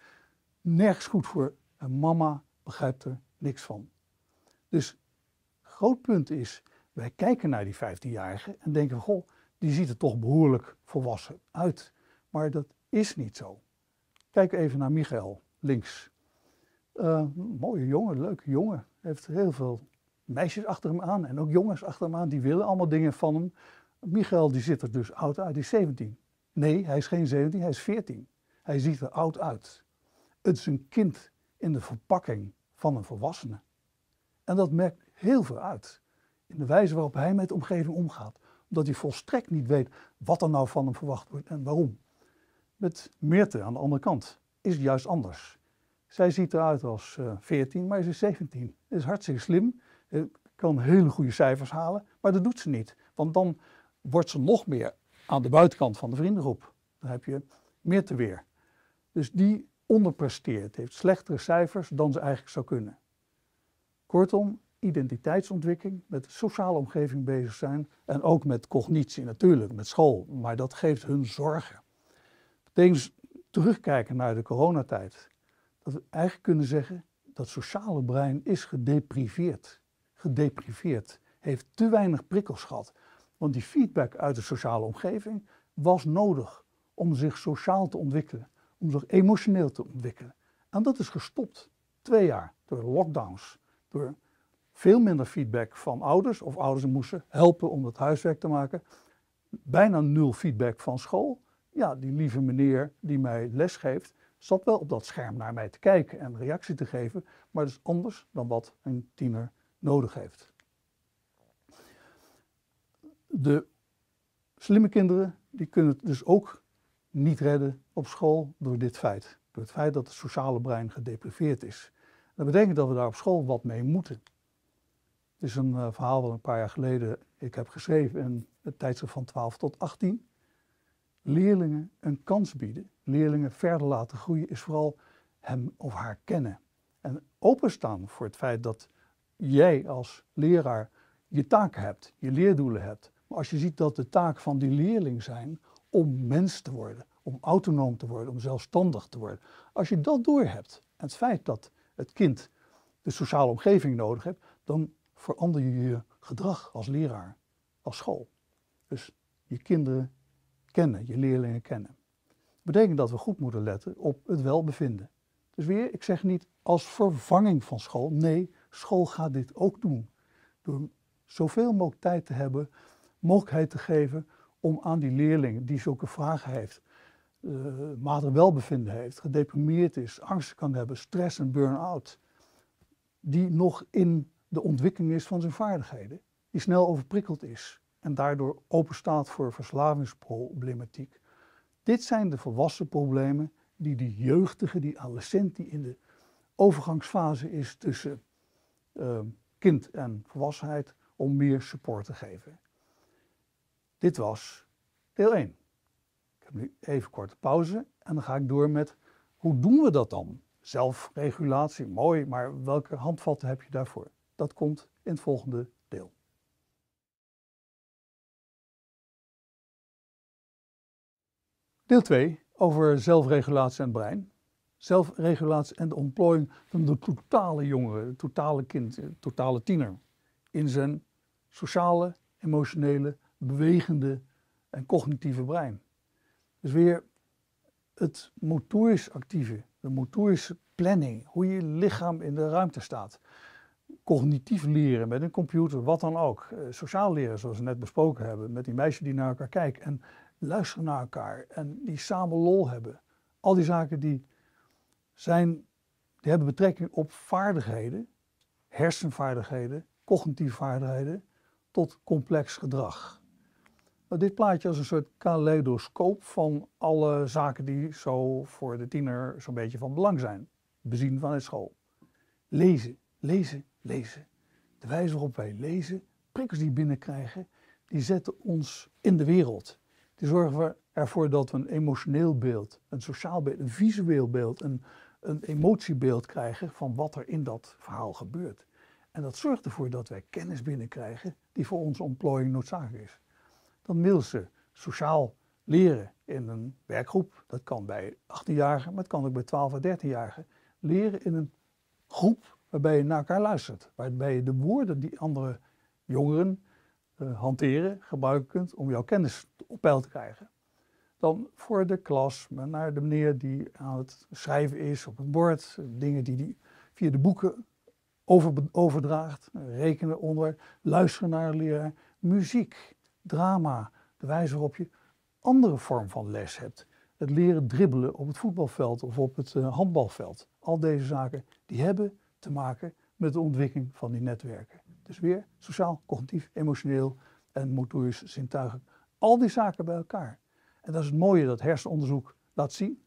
S1: Nergens goed voor. En mama begrijpt er niks van. Dus groot punt is, wij kijken naar die 15-jarige en denken, goh, die ziet er toch behoorlijk volwassen uit. Maar dat is niet zo. Kijk even naar Michael, links. Eh, mooie jongen, leuke jongen heeft heel veel meisjes achter hem aan en ook jongens achter hem aan. Die willen allemaal dingen van hem. Michael die ziet er dus oud uit, die is 17. Nee, hij is geen 17, hij is 14. Hij ziet er oud uit. Het is een kind in de verpakking van een volwassene. En dat merkt heel veel uit in de wijze waarop hij met de omgeving omgaat. Omdat hij volstrekt niet weet wat er nou van hem verwacht wordt en waarom. Met Meerte aan de andere kant is het juist anders. Zij ziet eruit als 14, eh, maar ze is 17. Dat is hartstikke slim. Kan hele goede cijfers halen, maar dat doet ze niet. Want dan wordt ze nog meer aan de buitenkant van de vriendengroep. Dan heb je meer te weer. Dus die onderpresteert, heeft slechtere cijfers dan ze eigenlijk zou kunnen. Kortom, identiteitsontwikkeling, met de sociale omgeving bezig zijn en ook met cognitie natuurlijk, met school. Maar dat geeft hun zorgen. terugkijken naar de coronatijd dat we eigenlijk kunnen zeggen, dat sociale brein is gedepriveerd. Gedepriveerd, heeft te weinig prikkels gehad. Want die feedback uit de sociale omgeving was nodig om zich sociaal te ontwikkelen, om zich emotioneel te ontwikkelen. En dat is gestopt, twee jaar, door lockdowns, door veel minder feedback van ouders, of ouders moesten helpen om dat huiswerk te maken. Bijna nul feedback van school. Ja, die lieve meneer die mij les geeft, zat wel op dat scherm naar mij te kijken en reactie te geven, maar is dus anders dan wat een tiener nodig heeft. De slimme kinderen die kunnen het dus ook niet redden op school door dit feit. Door het feit dat het sociale brein gedepriveerd is. Dat betekent dat we daar op school wat mee moeten. Het is een eh, verhaal wat een paar jaar geleden ik heb geschreven in het tijdschrift van 12 tot 18 leerlingen een kans bieden, leerlingen verder laten groeien, is vooral hem of haar kennen. En openstaan voor het feit dat jij als leraar je taak hebt, je leerdoelen hebt. Maar als je ziet dat de taak van die leerling zijn om mens te worden, om autonoom te worden, om zelfstandig te worden. Als je dat doorhebt en het feit dat het kind de sociale omgeving nodig hebt, dan verander je je gedrag als leraar, als school. Dus je kinderen kennen, je leerlingen kennen. Dat betekent dat we goed moeten letten op het welbevinden. Dus weer, ik zeg niet als vervanging van school. Nee, school gaat dit ook doen. Door zoveel mogelijk tijd te hebben, mogelijkheid te geven om aan die leerling die zulke vragen heeft, uh, welbevinden heeft, gedeprimeerd is, angst kan hebben, stress en burn-out, die nog in de ontwikkeling is van zijn vaardigheden, die snel overprikkeld is, en daardoor openstaat voor verslavingsproblematiek. Dit zijn de volwassen problemen die de jeugdige, die adolescent, die in de overgangsfase is tussen eh, kind en volwassenheid, om meer support te geven. Dit was deel 1. Ik heb nu even korte pauze en dan ga ik door met hoe doen we dat dan? Zelfregulatie, mooi, maar welke handvatten heb je daarvoor? Dat komt in het volgende Deel 2 over zelfregulatie en brein. Zelfregulatie en de ontplooiing van de totale jongere, de totale kind, de eh, totale tiener. In zijn sociale, emotionele, bewegende en cognitieve brein. Dus weer het motorisch actieve, de motorische planning, hoe je lichaam in de ruimte staat. Cognitief leren met een computer, wat dan ook. Eh, sociaal leren, zoals we net besproken hebben, met die meisjes die naar elkaar kijken. En luisteren naar elkaar en die samen lol hebben. Al die zaken die, zijn, die hebben betrekking op vaardigheden, hersenvaardigheden, cognitieve vaardigheden, tot complex gedrag. Nou, dit plaatje is een soort kaleidoscoop van alle zaken die zo voor de tiener zo'n beetje van belang zijn. Bezien van vanuit school. Lezen, lezen, lezen. De wijze waarop wij lezen, prikkels die binnenkrijgen, die zetten ons in de wereld. Die zorgen ervoor dat we een emotioneel beeld, een sociaal beeld, een visueel beeld, een, een emotiebeeld krijgen van wat er in dat verhaal gebeurt. En dat zorgt ervoor dat wij kennis binnenkrijgen die voor onze ontplooiing noodzakelijk is. Dan middels ze sociaal leren in een werkgroep, dat kan bij 18-jarigen, maar het kan ook bij 12 of 13-jarigen, leren in een groep waarbij je naar elkaar luistert, waarbij je de woorden die andere jongeren uh, hanteren, gebruiken kunt om jouw kennis op peil te krijgen. Dan voor de klas, naar de meneer die aan het schrijven is op het bord, dingen die hij via de boeken over, overdraagt, rekenen onder, luisteren naar de leraar, muziek, drama, de wijze waarop je andere vorm van les hebt. Het leren dribbelen op het voetbalveld of op het eh, handbalveld. Al deze zaken die hebben te maken met de ontwikkeling van die netwerken. Dus weer sociaal, cognitief, emotioneel en motorisch, zintuigelijk. Al die zaken bij elkaar. En dat is het mooie dat hersenonderzoek laat zien.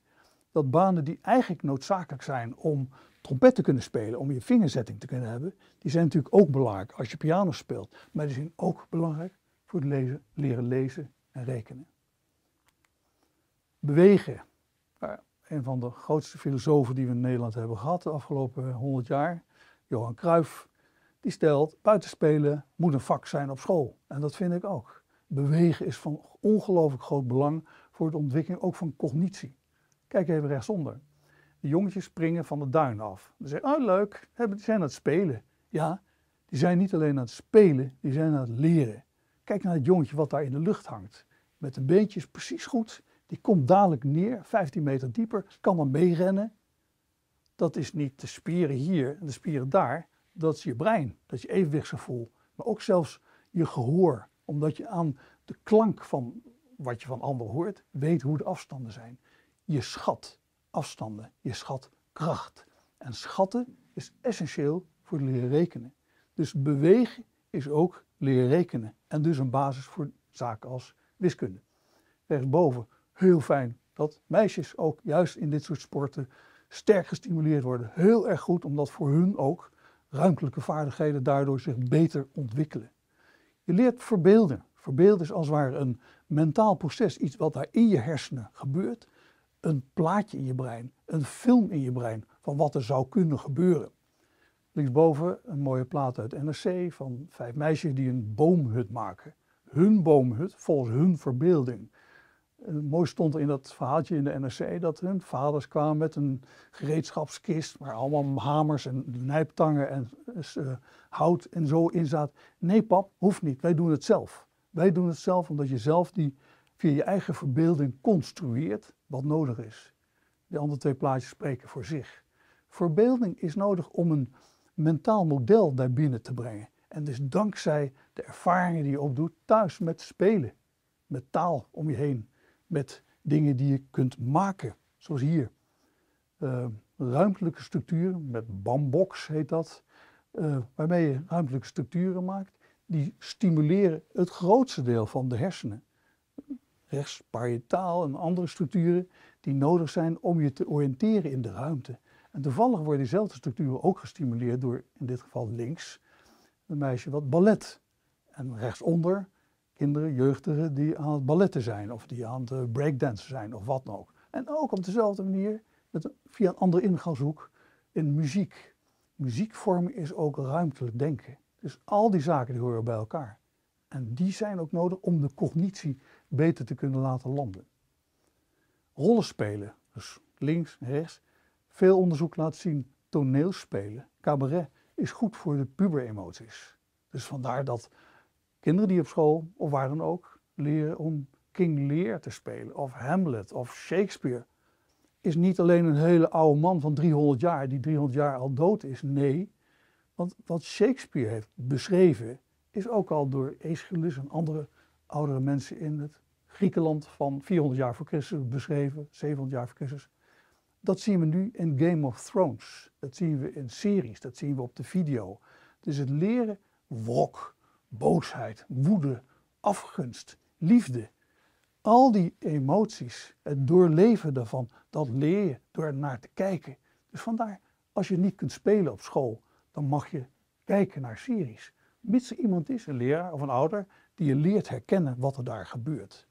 S1: Dat banen die eigenlijk noodzakelijk zijn om trompet te kunnen spelen, om je vingerzetting te kunnen hebben, die zijn natuurlijk ook belangrijk als je piano speelt. Maar die zijn ook belangrijk voor het lezen, leren lezen en rekenen. Bewegen. Nou een van de grootste filosofen die we in Nederland hebben gehad de afgelopen 100 jaar, Johan Cruijff, die stelt buitenspelen moet een vak zijn op school. En dat vind ik ook. Bewegen is van ongelooflijk groot belang voor de ontwikkeling ook van cognitie. Kijk even rechtsonder. De jongetjes springen van de duin af. Ze zeggen, oh leuk, die zijn aan het spelen. Ja, die zijn niet alleen aan het spelen, die zijn aan het leren. Kijk naar het jongetje wat daar in de lucht hangt. Met de beentjes precies goed. Die komt dadelijk neer, 15 meter dieper, kan dan meerennen. Dat is niet de spieren hier en de spieren daar dat is je brein, dat je evenwichtsgevoel, maar ook zelfs je gehoor, omdat je aan de klank van wat je van anderen hoort, weet hoe de afstanden zijn. Je schat afstanden, je schat kracht. En schatten is essentieel voor leren rekenen. Dus bewegen is ook leren rekenen en dus een basis voor zaken als wiskunde. Rechtsboven, heel fijn dat meisjes ook juist in dit soort sporten sterk gestimuleerd worden. Heel erg goed, omdat voor hun ook ruimtelijke vaardigheden daardoor zich beter ontwikkelen. Je leert verbeelden. Verbeelden is als het ware een mentaal proces, iets wat daar in je hersenen gebeurt. Een plaatje in je brein, een film in je brein van wat er zou kunnen gebeuren. Linksboven een mooie plaat uit NRC van vijf meisjes die een boomhut maken. Hun boomhut volgens hun verbeelding. Eh, mooi stond in dat verhaaltje in de NRC dat hun vaders kwamen met een gereedschapskist waar allemaal hamers en nijptangen en eh, eh, hout en zo in zat. Nee pap, hoeft niet, wij doen het zelf. Wij doen het zelf omdat je zelf die via je eigen verbeelding construeert wat nodig is. De andere twee plaatjes spreken voor zich. Verbeelding is nodig om een mentaal model daar binnen te brengen. En dus dankzij de ervaringen die je opdoet thuis met spelen, met taal om je heen, met dingen die je kunt maken. Zoals hier. Eh, ruimtelijke structuren, met bambox heet dat. Eh, waarmee je ruimtelijke structuren maakt. Die stimuleren het grootste deel van de hersenen. Rechts, parietaal en andere structuren die nodig zijn om je te oriënteren in de ruimte. En toevallig worden diezelfde structuren ook gestimuleerd door, in dit geval links, een meisje wat ballet. En rechtsonder kinderen, jeugdigen die aan het balletten zijn of die aan het eh, breakdansen zijn of wat dan ook. En ook op dezelfde manier, met, via een andere ingangshoek. in muziek. Muziekvorm is ook ruimtelijk denken. Dus al die zaken die horen bij elkaar. En die zijn ook nodig om de cognitie beter te kunnen laten landen. Rollen spelen, dus links, rechts. Veel onderzoek laat zien, toneelspelen, cabaret, is goed voor de puberemoties. Dus vandaar dat kinderen die op school of waar dan ook leren om King Lear te spelen of Hamlet of Shakespeare is niet alleen een hele oude man van 300 jaar die 300 jaar al dood is. Nee, want wat Shakespeare heeft beschreven is ook al door Aeschylus en andere oudere mensen in het Griekenland van 400 jaar voor Christus beschreven, 700 jaar voor Christus. Dat zien we nu in Game of Thrones. Dat zien we in series, dat zien we op de video. Dus het leren wrok, boosheid, woede, afgunst, liefde. Al die emoties, het doorleven daarvan, dat leer je door naar te kijken. Dus vandaar, als je niet kunt spelen op school, dan mag je kijken naar series. Mits er iemand is, een leraar of een ouder, die je leert herkennen wat er daar gebeurt.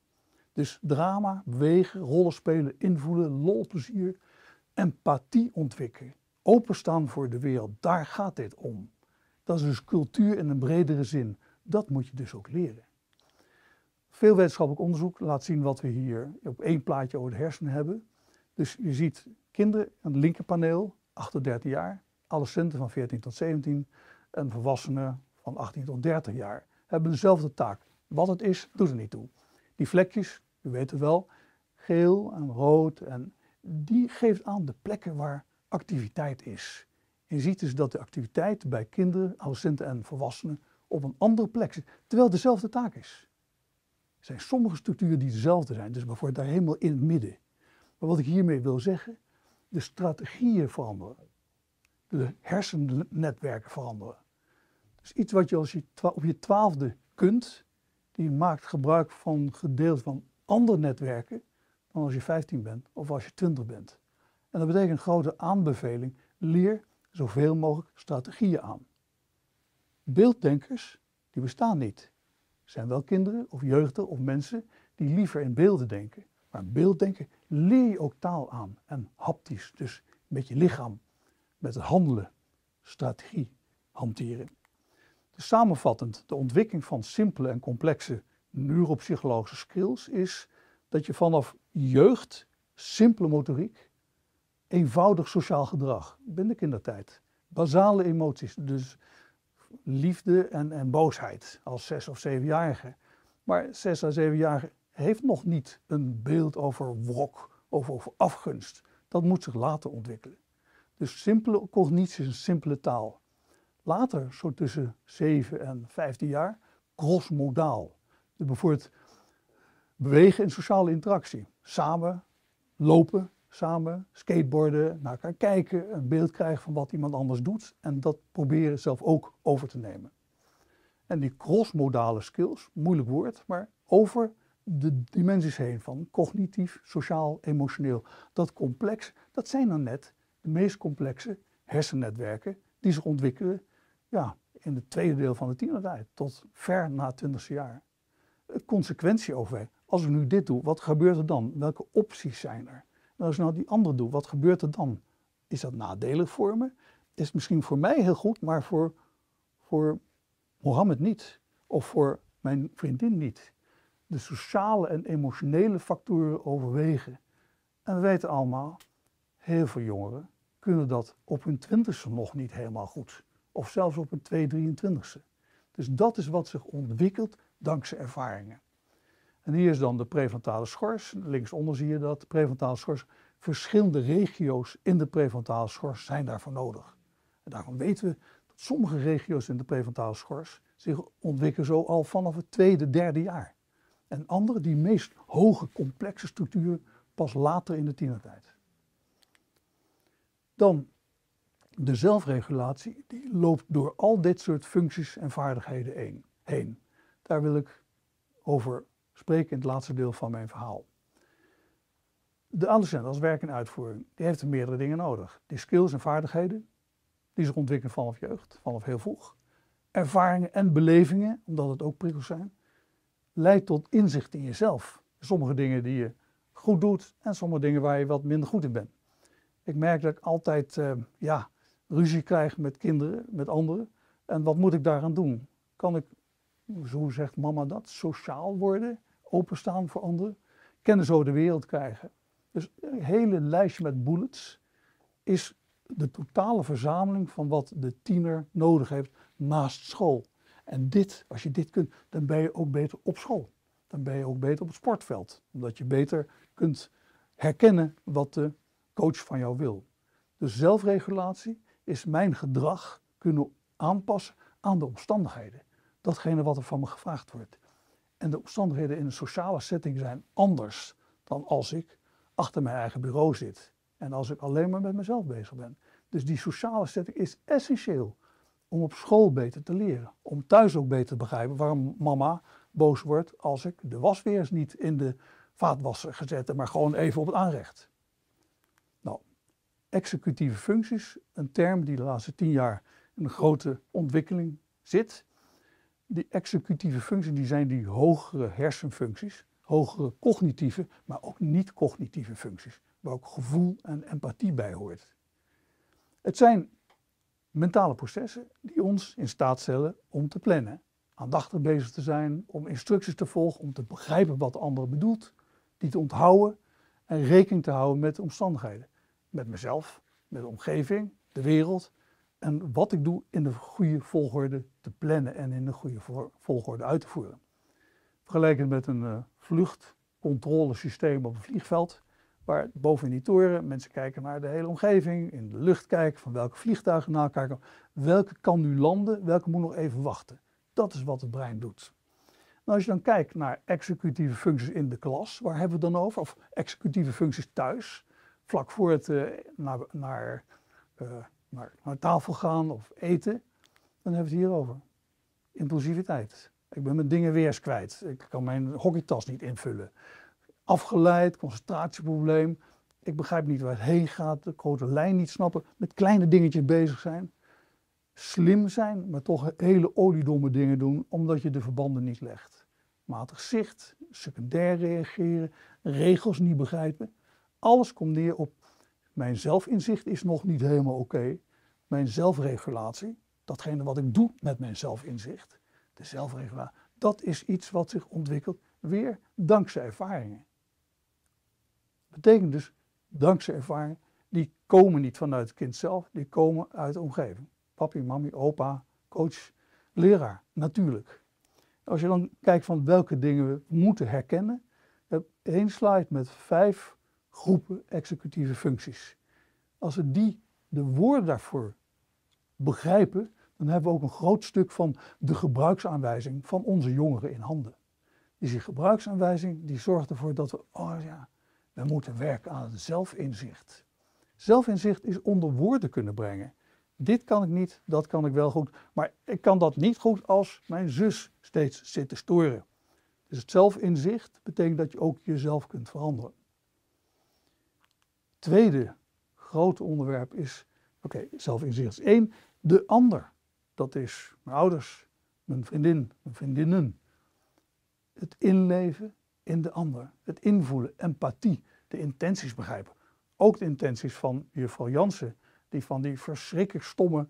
S1: Dus drama, bewegen, rollen spelen, invoelen, lolplezier, empathie ontwikkelen, openstaan voor de wereld, daar gaat dit om. Dat is dus cultuur in een bredere zin. Dat moet je dus ook leren. Veel wetenschappelijk onderzoek laat zien wat we hier op één plaatje over de hersenen hebben. Dus je ziet kinderen in het linkerpaneel, 38 jaar, adolescenten van 14 tot 17 en volwassenen van 18 tot 30 jaar hebben dezelfde taak. Wat het is, doet er niet toe. Die vlekjes, u weet het wel, geel en rood, en die geeft aan de plekken waar activiteit is. En je ziet dus dat de activiteit bij kinderen, adolescenten en volwassenen op een andere plek. Terwijl het dezelfde taak is. Er zijn sommige structuren die dezelfde zijn, dus bijvoorbeeld daar helemaal in het midden. Maar wat ik hiermee wil zeggen, de strategieën veranderen. De hersennetwerken veranderen. Dus iets wat je als je op je twaalfde kunt, die maakt gebruik van gedeeld van andere netwerken dan als je 15 bent of als je 20 bent. En dat betekent een grote aanbeveling, leer zoveel mogelijk strategieën aan beelddenkers, die bestaan niet. Er zijn wel kinderen of jeugden of mensen die liever in beelden denken. Maar beelddenken leer je ook taal aan en haptisch, dus met je lichaam, met het handelen, strategie hanteren. Dus samenvattend, de ontwikkeling van simpele en complexe neuropsychologische skills is dat je vanaf jeugd simpele motoriek, eenvoudig sociaal gedrag, binnen kindertijd, basale emoties, dus liefde en, en boosheid als zes- of zevenjarige. Maar zes- à zevenjarige heeft nog niet een beeld over wrok of over afgunst. Dat moet zich later ontwikkelen. Dus simpele cognitie is simpele taal. Later, zo tussen 7 en 15 jaar, crossmodaal. Dus bijvoorbeeld bewegen in sociale interactie. Samen lopen, samen skateboarden, naar elkaar kijken, een beeld krijgen van wat iemand anders doet en dat proberen zelf ook over te nemen. En die crossmodale skills, moeilijk woord, maar over de dimensies heen van cognitief, sociaal, emotioneel. Dat complex, dat zijn dan net de meest complexe hersennetwerken die zich ontwikkelen ja, in het tweede deel van de tienertijd, tot ver na het twintigste jaar. Consequentie overweg. Als ik nu dit doe, wat gebeurt er dan? Welke opties zijn er? als ik nou die andere doe, wat gebeurt er dan? Is dat nadelig voor me? Is misschien voor mij heel goed, maar voor, voor Mohammed niet. Of voor mijn vriendin niet. De sociale en emotionele factoren overwegen. En we weten allemaal, heel veel jongeren kunnen dat op hun twintigste nog niet helemaal goed. Of zelfs op hun 2, 23ste. Dus dat is wat zich ontwikkelt dankzij ervaringen. En hier is dan de prefrontale schors. Linksonder zie je dat, de prefrontale schors. Verschillende regio's in de prefrontale schors zijn daarvoor nodig. En daarom weten we dat sommige regio's in de prefrontale schors zich ontwikkelen zo al vanaf het tweede, derde jaar. En andere, die meest hoge, complexe structuren, pas later in de tienertijd. Dan de zelfregulatie, die loopt door al dit soort functies en vaardigheden heen. Daar wil ik over spreken in het laatste deel van mijn verhaal. De adolescent als werk en uitvoering, die heeft meerdere dingen nodig. Die skills en vaardigheden, die zich ontwikkelen vanaf jeugd, vanaf heel vroeg. Ervaringen en belevingen, omdat het ook prikkels zijn, leidt tot inzicht in jezelf. Sommige dingen die je goed doet en sommige dingen waar je wat minder goed in bent. Ik merk dat ik altijd eh, ja, ruzie krijg met kinderen, met anderen. En wat moet ik daaraan doen? Kan ik, zo zegt mama dat, sociaal worden? openstaan voor anderen, kennen zo de wereld krijgen. Dus een hele lijstje met bullets is de totale verzameling van wat de tiener nodig heeft naast school. En dit, als je dit kunt, dan ben je ook beter op school. Dan ben je ook beter op het sportveld. Omdat je beter kunt herkennen wat de coach van jou wil. Dus zelfregulatie is mijn gedrag kunnen aanpassen aan de omstandigheden. Datgene wat er van me gevraagd wordt en de omstandigheden in een sociale setting zijn anders dan als ik achter mijn eigen bureau zit en als ik alleen maar met mezelf bezig ben. Dus die sociale setting is essentieel om op school beter te leren, om thuis ook beter te begrijpen waarom mama boos wordt als ik de was niet in de vaatwasser gezet heb, maar gewoon even op het aanrecht. Nou, executieve functies, een term die de laatste tien jaar in een grote ontwikkeling zit die executieve functies die zijn die hogere hersenfuncties, hogere cognitieve, maar ook niet-cognitieve functies, waar ook gevoel en empathie bij hoort. Het zijn mentale processen die ons in staat stellen om te plannen, aandachtig bezig te zijn, om instructies te volgen, om te begrijpen wat de ander bedoelt, die te onthouden en rekening te houden met de omstandigheden. Met mezelf, met de omgeving, de wereld en wat ik doe in de goede volgorde te plannen en in de goede volgorde uit te voeren. Vergelijkend met een eh, vluchtcontrolesysteem op een vliegveld, waar boven in die toren mensen kijken naar de hele omgeving, in de lucht kijken van welke vliegtuigen naar elkaar welke kan nu landen, welke moet nog even wachten. Dat is wat het brein doet. En als je dan kijkt naar executieve functies in de klas, waar hebben we het dan over? Of executieve functies thuis, vlak voor het eh, naar, naar eh, maar naar tafel gaan of eten, dan hebben we het over Impulsiviteit. Ik ben mijn dingen weers kwijt. Ik kan mijn hockeytas niet invullen. Afgeleid, concentratieprobleem. Ik begrijp niet waar het heen gaat. De grote lijn niet snappen. Met kleine dingetjes bezig zijn. Slim zijn, maar toch hele oliedomme dingen doen omdat je de verbanden niet legt. Matig zicht, secundair reageren, regels niet begrijpen. Alles komt neer op mijn zelfinzicht is nog niet helemaal oké mijn zelfregulatie, datgene wat ik doe met mijn zelfinzicht, de zelfregulatie, dat is iets wat zich ontwikkelt weer dankzij ervaringen. Betekent dus dankzij ervaringen, die komen niet vanuit het kind zelf, die komen uit de omgeving. Papi, mami, opa, coach, leraar, natuurlijk. Als je dan kijkt van welke dingen we moeten herkennen, heb één slide met vijf groepen executieve functies. Als we die de woorden daarvoor begrijpen, dan hebben we ook een groot stuk van de gebruiksaanwijzing van onze jongeren in handen. Dus die gebruiksaanwijzing die zorgt ervoor dat we, oh ja, we moeten werken aan het zelfinzicht. Zelfinzicht is onder woorden kunnen brengen. Dit kan ik niet, dat kan ik wel goed, maar ik kan dat niet goed als mijn zus steeds zit te storen. Dus het zelfinzicht betekent dat je ook jezelf kunt veranderen. Tweede grote onderwerp is, oké, okay, zelfinzicht is één. De ander, dat is mijn ouders, mijn vriendin, mijn vriendinnen. Het inleven in de ander, het invoelen, empathie, de intenties begrijpen. Ook de intenties van juffrouw Jansen, die van die verschrikkelijk stomme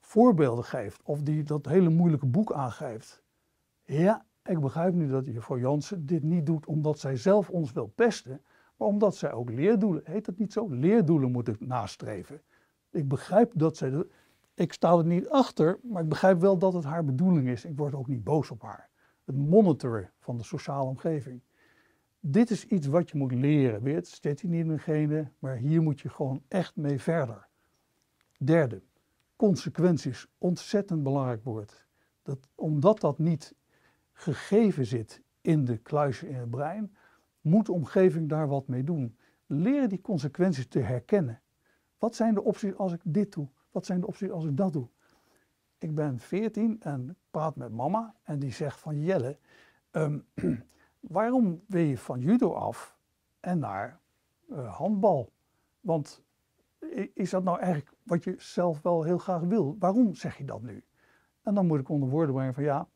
S1: voorbeelden geeft. Of die dat hele moeilijke boek aangeeft. Ja, ik begrijp nu dat juffrouw Jansen dit niet doet omdat zij zelf ons wil pesten maar omdat zij ook leerdoelen, heet dat niet zo, leerdoelen moeten nastreven. Ik begrijp dat zij, ik sta er niet achter, maar ik begrijp wel dat het haar bedoeling is. Ik word ook niet boos op haar. Het monitoren van de sociale omgeving. Dit is iets wat je moet leren. Weet, het niet in degene, maar hier moet je gewoon echt mee verder. Derde, consequenties. Ontzettend belangrijk woord. Dat, omdat dat niet gegeven zit in de kluisje in het brein, moet de omgeving daar wat mee doen? Leren die consequenties te herkennen. Wat zijn de opties als ik dit doe? Wat zijn de opties als ik dat doe? Ik ben 14 en praat met mama en die zegt van Jelle, ehm, <clears throat> waarom wil je van judo af en naar eh, handbal? Want is dat nou eigenlijk wat je zelf wel heel graag wil? Waarom zeg je dat nu? En dan moet ik onder woorden brengen van ja,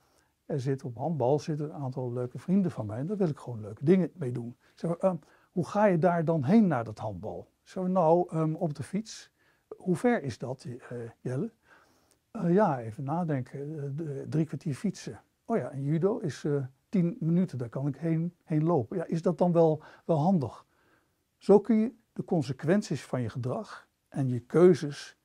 S1: er zit op handbal zitten een aantal leuke vrienden van mij. En daar wil ik gewoon leuke dingen mee doen. Zeg ehm, hoe ga je daar dan heen naar dat handbal? zeg, nou, ehm, op de fiets. Hoe ver is dat, eh, Jelle? Eh, ja, even nadenken. Eh, drie kwartier fietsen. Oh ja, en judo is tien minuten. Daar kan ik heen, heen lopen. Ja, is dat dan wel, wel handig? Zo kun je de consequenties van je gedrag en je keuzes,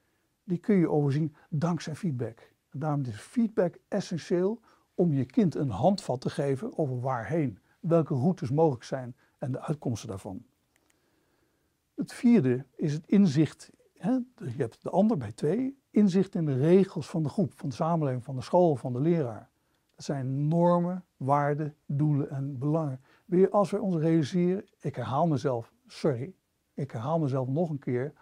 S1: die kun je overzien dankzij feedback. En daarom is feedback essentieel om je kind een handvat te geven over waarheen, welke routes mogelijk zijn en de uitkomsten daarvan. Het vierde is het inzicht. Hè? Dus je hebt de ander bij twee. Inzicht in de regels van de groep, van de samenleving, van de school, van de leraar. Dat zijn normen, waarden, doelen en belangen. Weer als we ons realiseren, ik herhaal mezelf, sorry, ik herhaal mezelf nog een keer.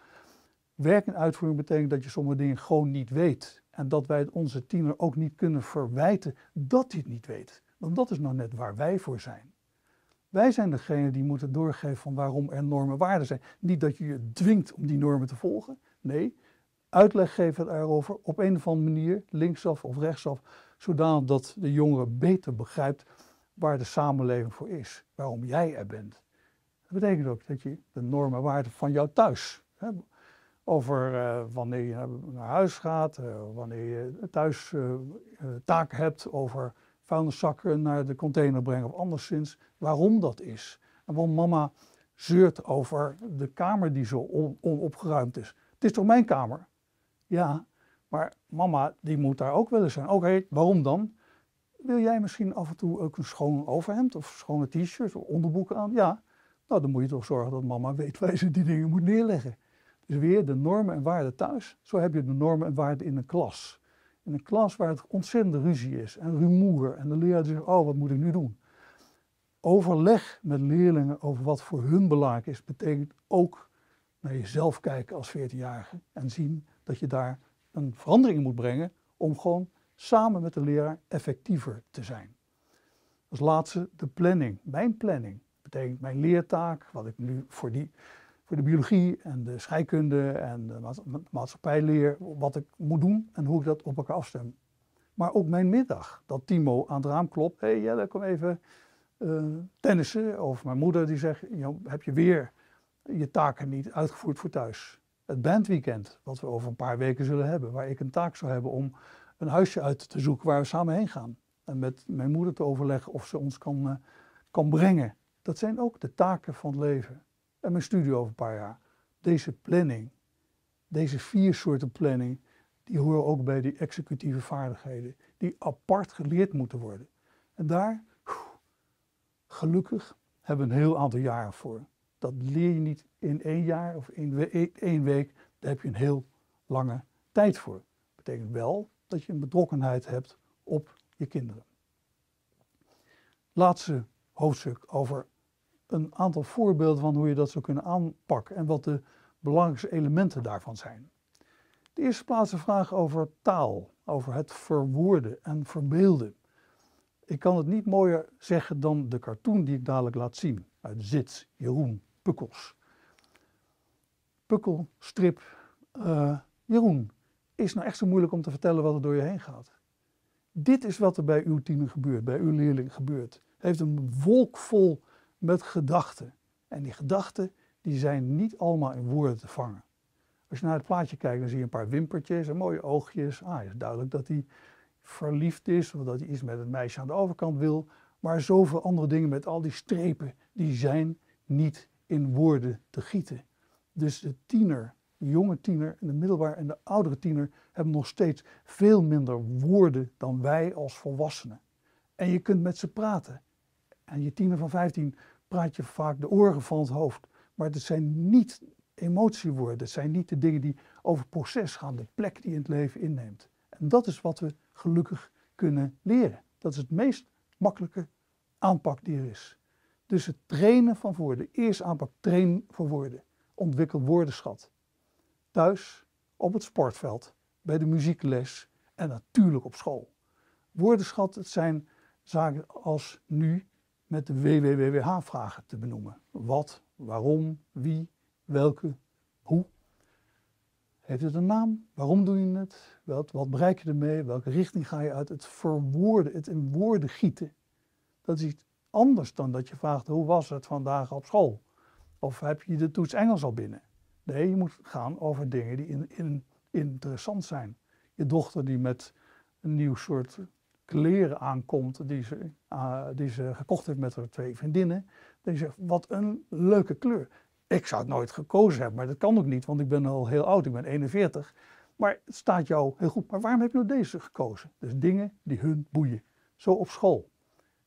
S1: Werk en uitvoering betekent dat je sommige dingen gewoon niet weet. En dat wij onze tiener ook niet kunnen verwijten dat hij het niet weet. Want dat is nou net waar wij voor zijn. Wij zijn degene die moeten doorgeven van waarom er normen waarden zijn. Niet dat je je dwingt om die normen te volgen. Nee, uitleg geven daarover op een of andere manier, linksaf of rechtsaf, zodanig dat de jongere beter begrijpt waar de samenleving voor is, waarom jij er bent. Dat betekent ook dat je de normen waarden van jou thuis, hè, over eh, wanneer je naar huis gaat, eh, wanneer je thuis uh, eh, taak hebt over vuilniszakken naar de container brengen of anderszins, waarom dat is. En waarom mama zeurt over de kamer die zo on onopgeruimd is. Het is toch mijn kamer? Ja, maar mama die moet daar ook wel eens zijn. Oké, waarom dan? Wil jij misschien af en toe ook een schoon overhemd of schone t-shirt of onderboeken aan? Ja, nou dan moet je toch zorgen dat mama weet waar ze die dingen moet neerleggen. Dus weer de normen en waarden thuis, zo heb je de normen en waarden in een klas. In een klas waar het ontzettend ruzie is en rumoer en de leraar zegt, oh wat moet ik nu doen? Overleg met leerlingen over wat voor hun belang is, betekent ook naar jezelf kijken als 14-jarige en zien dat je daar een verandering in moet brengen om gewoon samen met de leraar effectiever te zijn. Als laatste de planning, mijn planning. Betekent mijn leertaak, wat ik nu voor die voor de biologie en de scheikunde en de maatschappijleer wat ik moet doen en hoe ik dat op elkaar afstem. Maar ook mijn middag, dat Timo aan het raam klopt. Hé hey, Jelle, kom even uh, tennissen. Of mijn moeder die zegt, heb je weer je taken niet uitgevoerd voor thuis. Het bandweekend, wat we over een paar weken zullen hebben. Waar ik een taak zou hebben om een huisje uit te zoeken waar we samen heen gaan. En met mijn moeder te overleggen of ze ons kan, eh, kan brengen. Dat zijn ook de taken van het leven en mijn studie over een paar jaar. Deze planning, deze vier soorten planning, die horen ook bij die executieve vaardigheden, die apart geleerd moeten worden. En daar, gelukkig, hebben we een heel aantal jaren voor. Dat leer je niet in één jaar of in e-, één week, daar heb je een heel lange tijd voor. Dat betekent wel dat je een betrokkenheid hebt op je kinderen. Laatste hoofdstuk over een aantal voorbeelden van hoe je dat zou kunnen aanpakken en wat de belangrijkste elementen daarvan zijn. De eerste plaats een vraag over taal, over het verwoorden en verbeelden. Ik kan het niet mooier zeggen dan de cartoon die ik dadelijk laat zien uit Zits, Jeroen Pukkels. strip, strip, eh, Jeroen, is nou echt zo moeilijk om te vertellen wat er door je heen gaat? Dit is wat er bij uw tiener gebeurt, bij uw leerling gebeurt. heeft een wolk vol met gedachten. En die gedachten die zijn niet allemaal in woorden te vangen. Als je naar het plaatje kijkt, dan zie je een paar wimpertjes en mooie oogjes. Ah, is duidelijk dat hij verliefd is of dat hij iets met het meisje aan de overkant wil. Maar zoveel andere dingen met al die strepen, die zijn niet in woorden te gieten. Dus de tiener, de jonge tiener en de middelbare en de oudere tiener hebben nog steeds veel minder woorden dan wij als volwassenen. En je kunt met ze praten. En je tiener van 15 praat je vaak de oren van het hoofd. Maar het zijn niet emotiewoorden. Dat zijn niet de dingen die over proces gaan, de plek die in het leven inneemt. En dat is wat we gelukkig kunnen leren. Dat is het meest makkelijke aanpak die er is. Dus het trainen van woorden. Eerst aanpak, train voor woorden. Ontwikkel woordenschat. Thuis, op het sportveld, bij de muziekles en natuurlijk op school. Woordenschat, het zijn zaken als nu met de WWWH-vragen te benoemen. Wat, waarom, wie, welke, hoe. Heeft het een naam? Waarom doe je het? Wat, wat bereik je ermee? Welke richting ga je uit? Het verwoorden, het in woorden gieten. Dat is iets anders dan dat je vraagt hoe was het vandaag op school? Of heb je de toets Engels al binnen? Nee, je moet gaan over dingen die interessant zijn. Je dochter die met een nieuw soort kleren aankomt die ze, eh, die ze gekocht heeft met haar twee vriendinnen. Dan zegt, wat een leuke kleur. Ik zou het nooit gekozen hebben, maar dat kan ook niet, want ik ben al heel oud, ik ben 41. Maar het staat jou heel goed. Maar waarom heb je nou deze gekozen? Dus dingen die hun boeien. Zo op school.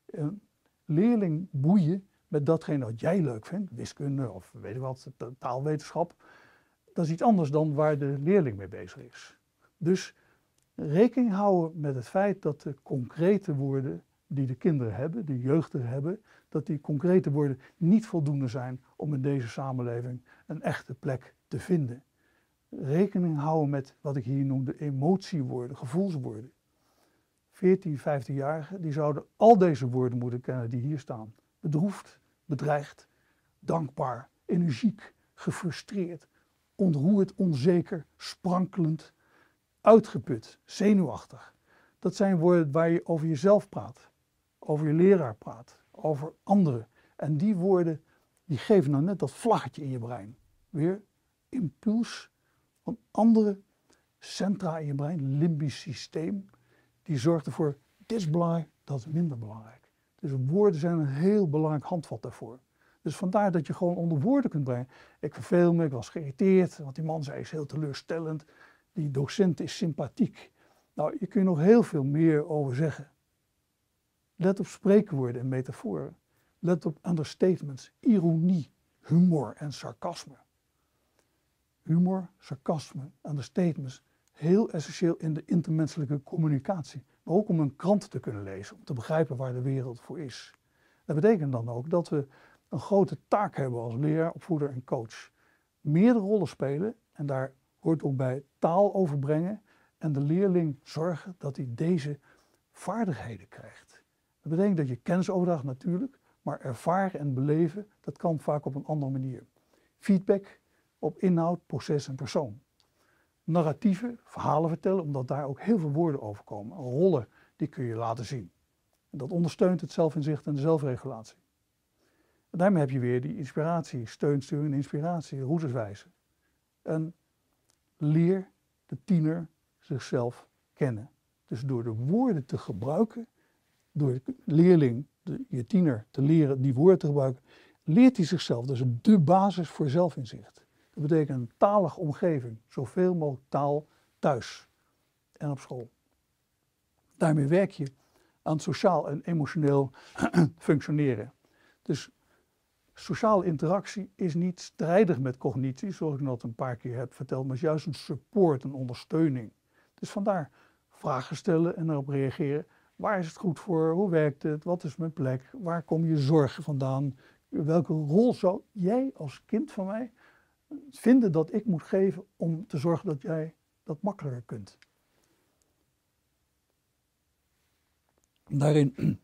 S1: Een leerling boeien met datgene wat jij leuk vindt, wiskunde of weet ik wat, taalwetenschap. Dat is iets anders dan waar de leerling mee bezig is. Dus rekening houden met het feit dat de concrete woorden die de kinderen hebben, de jeugdigen hebben, dat die concrete woorden niet voldoende zijn om in deze samenleving een echte plek te vinden. Rekening houden met wat ik hier noemde emotiewoorden, gevoelswoorden. 14, 15-jarigen die zouden al deze woorden moeten kennen die hier staan. Bedroefd, bedreigd, dankbaar, energiek, gefrustreerd, ontroerd, onzeker, sprankelend, Uitgeput, zenuwachtig. Dat zijn woorden waar je over jezelf praat, over je leraar praat, over anderen. En die woorden die geven dan nou net dat vlaggetje in je brein. Weer impuls van andere centra in je brein, limbisch systeem, die zorgt ervoor, dit is belangrijk, dat is minder belangrijk. Dus woorden zijn een heel belangrijk handvat daarvoor. Dus vandaar dat je gewoon onder woorden kunt brengen. Ik verveel me, ik was geïrriteerd, want die man zei is heel teleurstellend die docent is sympathiek. Nou, je kunt nog heel veel meer over zeggen. Let op spreekwoorden en metaforen. Let op understatements, ironie, humor en sarcasme. Humor, sarcasme, understatements, heel essentieel in de intermenselijke communicatie. Maar ook om een krant te kunnen lezen, om te begrijpen waar de wereld voor is. Dat betekent dan ook dat we een grote taak hebben als leraar, opvoeder en coach. Meerdere rollen spelen en daar hoort ook bij taal overbrengen en de leerling zorgen dat hij deze vaardigheden krijgt. Dat betekent dat je kennisoverdracht natuurlijk, maar ervaren en beleven, dat kan vaak op een andere manier. Feedback op inhoud, proces en persoon. Narratieven, verhalen vertellen, omdat daar ook heel veel woorden over komen. Rollen, die kun je laten zien. En dat ondersteunt het zelfinzicht en de zelfregulatie. En daarmee heb je weer die inspiratie, steunsturing en inspiratie, roeterswijze. En leer de tiener zichzelf kennen. Dus door de woorden te gebruiken, door de leerling, de, je tiener, te leren die woorden te gebruiken, leert hij zichzelf. Dat is de basis voor zelfinzicht. Dat betekent een talige omgeving, zoveel mogelijk taal thuis en op school. Daarmee werk je aan het sociaal en emotioneel <clears throat> functioneren. Dus Sociale interactie is niet strijdig met cognitie, zoals ik dat een paar keer heb verteld, maar is juist een support, een ondersteuning. Dus vandaar vragen stellen en erop reageren. Waar is het goed voor? Hoe werkt het? Wat is mijn plek? Waar kom je zorgen vandaan? Welke rol zou jij als kind van mij vinden dat ik moet geven om te zorgen dat jij dat makkelijker kunt? Daarin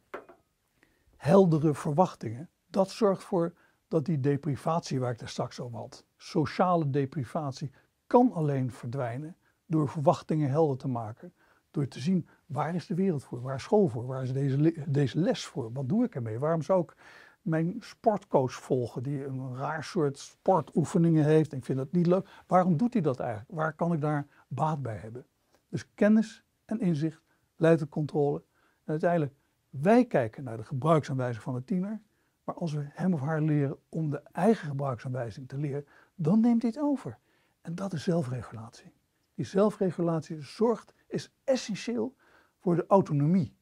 S1: <clears throat> heldere verwachtingen. Dat zorgt voor dat die deprivatie waar ik daar straks over had, sociale deprivatie, kan alleen verdwijnen door verwachtingen helder te maken. Door te zien waar is de wereld voor, waar is school voor, waar is deze, deze les voor, wat doe ik ermee? Waarom zou ik mijn sportcoach volgen die een raar soort sportoefeningen heeft en ik vind dat niet leuk? Waarom doet hij dat eigenlijk? Waar kan ik daar baat bij hebben? Dus kennis en inzicht leidt tot controle. En uiteindelijk, wij kijken naar de gebruiksaanwijzing van de tiener maar als we hem of haar leren om de eigen gebruiksaanwijzing te leren, dan neemt hij het over. En dat is zelfregulatie. Die zelfregulatie zorgt, is essentieel voor de autonomie,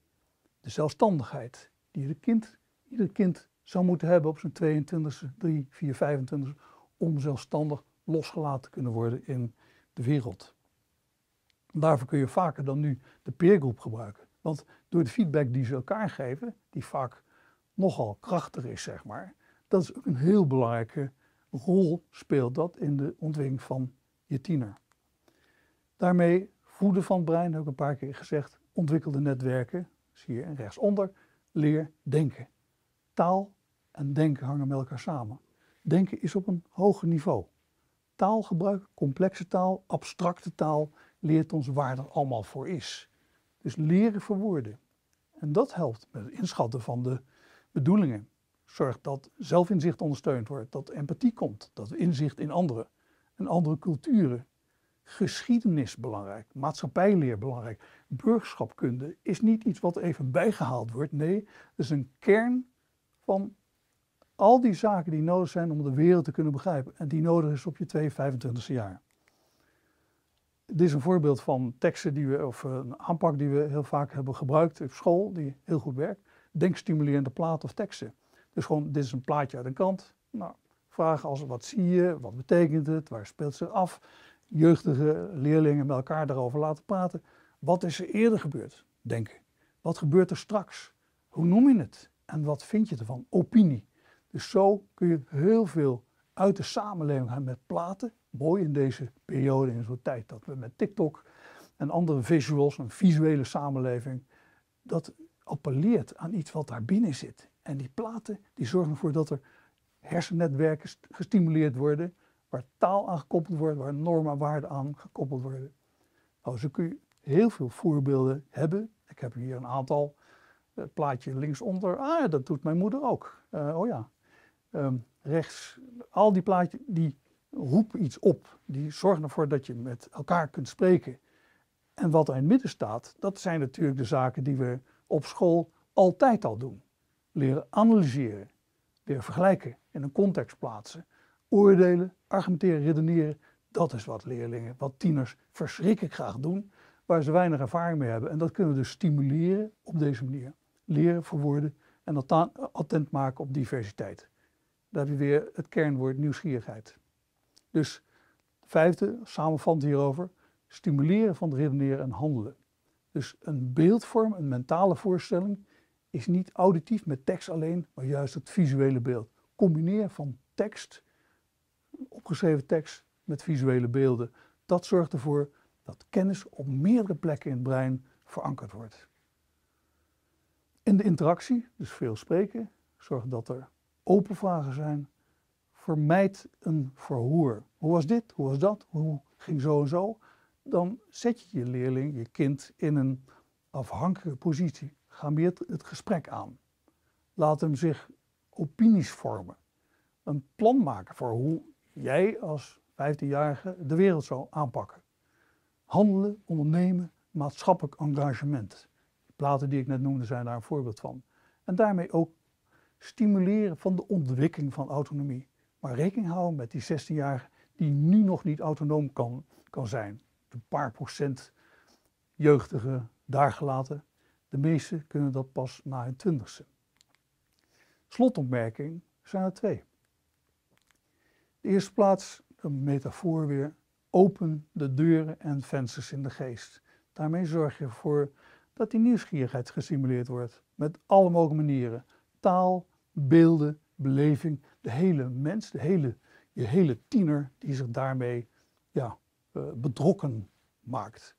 S1: de zelfstandigheid die ieder kind, ieder kind zou moeten hebben op zijn 22e, 3, 4, 25 om zelfstandig losgelaten te kunnen worden in de wereld. Daarvoor kun je vaker dan nu de peergroep gebruiken. Want door de feedback die ze elkaar geven, die vaak nogal krachtig is, zeg maar. Dat is ook een heel belangrijke rol speelt dat in de ontwikkeling van je tiener. Daarmee voeden van het brein, heb ik een paar keer gezegd, ontwikkelde netwerken, zie je rechtsonder, leer denken. Taal en denken hangen met elkaar samen. Denken is op een hoger niveau. Taalgebruik, complexe taal, abstracte taal, leert ons waar dat allemaal voor is. Dus leren verwoorden. En dat helpt met het inschatten van de bedoelingen. Zorg dat zelfinzicht ondersteund wordt, dat empathie komt, dat inzicht in anderen en andere culturen. Geschiedenis belangrijk, maatschappijleer belangrijk. Burgerschapkunde is niet iets wat even bijgehaald wordt. Nee, het is een kern van al die zaken die nodig zijn om de wereld te kunnen begrijpen. En die nodig is op je 25 ste jaar. Dit is een voorbeeld van teksten die we, of een aanpak die we heel vaak hebben gebruikt op school, die heel goed werkt denkstimulerende platen of teksten. Dus gewoon, dit is een plaatje uit een kant. Nou, vragen als wat zie je, wat betekent het, waar speelt ze af? Jeugdige leerlingen met elkaar daarover laten praten. Wat is er eerder gebeurd? Denken. Wat gebeurt er straks? Hoe noem je het? En wat vind je ervan? Opinie. Dus zo kun je heel veel uit de samenleving gaan met platen. Mooi in deze periode, in zo'n tijd dat we met TikTok en andere visuals, een visuele samenleving, dat appelleert aan iets wat daar binnen zit. En die platen die zorgen ervoor dat er hersennetwerken gestimuleerd worden, waar taal aan gekoppeld wordt, waar normen en waarden aan gekoppeld worden. Nou, zo kun je heel veel voorbeelden hebben. Ik heb hier een aantal. Het plaatje linksonder, ah dat doet mijn moeder ook. Eh, oh ja. Ehm, rechts, al die plaatjes die roepen iets op. Die zorgen ervoor dat je met elkaar kunt spreken. En wat er in het midden staat, dat zijn natuurlijk de zaken die we op school altijd al doen. Leren analyseren, leren vergelijken in een context plaatsen, oordelen, argumenteren, redeneren. Dat is wat leerlingen, wat tieners verschrikkelijk graag doen, waar ze weinig ervaring mee hebben. En dat kunnen we dus stimuleren op deze manier. Leren verwoorden en attent maken op diversiteit. Daar heb je weer het kernwoord nieuwsgierigheid. Dus vijfde, samenvattend hierover, stimuleren van het redeneren en handelen. Dus een beeldvorm, een mentale voorstelling, is niet auditief met tekst alleen, maar juist het visuele beeld. Combineer van tekst, opgeschreven tekst, met visuele beelden. Dat zorgt ervoor dat kennis op meerdere plekken in het brein verankerd wordt. In de interactie, dus veel spreken, zorg dat er open vragen zijn. Vermijd een verhoor. Hoe was dit? Hoe was dat? Hoe ging zo en zo? dan zet je je leerling, je kind, in een afhankelijke positie. Ga meer het gesprek aan. Laat hem zich opinies vormen. Een plan maken voor hoe jij als 15-jarige de wereld zou aanpakken. Handelen, ondernemen, maatschappelijk engagement. De platen die ik net noemde zijn daar een voorbeeld van. En daarmee ook stimuleren van de ontwikkeling van autonomie. Maar rekening houden met die 16-jarige die nu nog niet autonoom kan, kan zijn een paar procent jeugdigen daar gelaten. De meeste kunnen dat pas na hun twintigste. Slotopmerking zijn er twee. De eerste plaats, een metafoor weer, open de deuren en vensters in de geest. Daarmee zorg je ervoor dat die nieuwsgierigheid gesimuleerd wordt. Met alle mogelijke manieren. Taal, beelden, beleving. De hele mens, de hele, je hele tiener die zich daarmee ja, eh, betrokken maakt.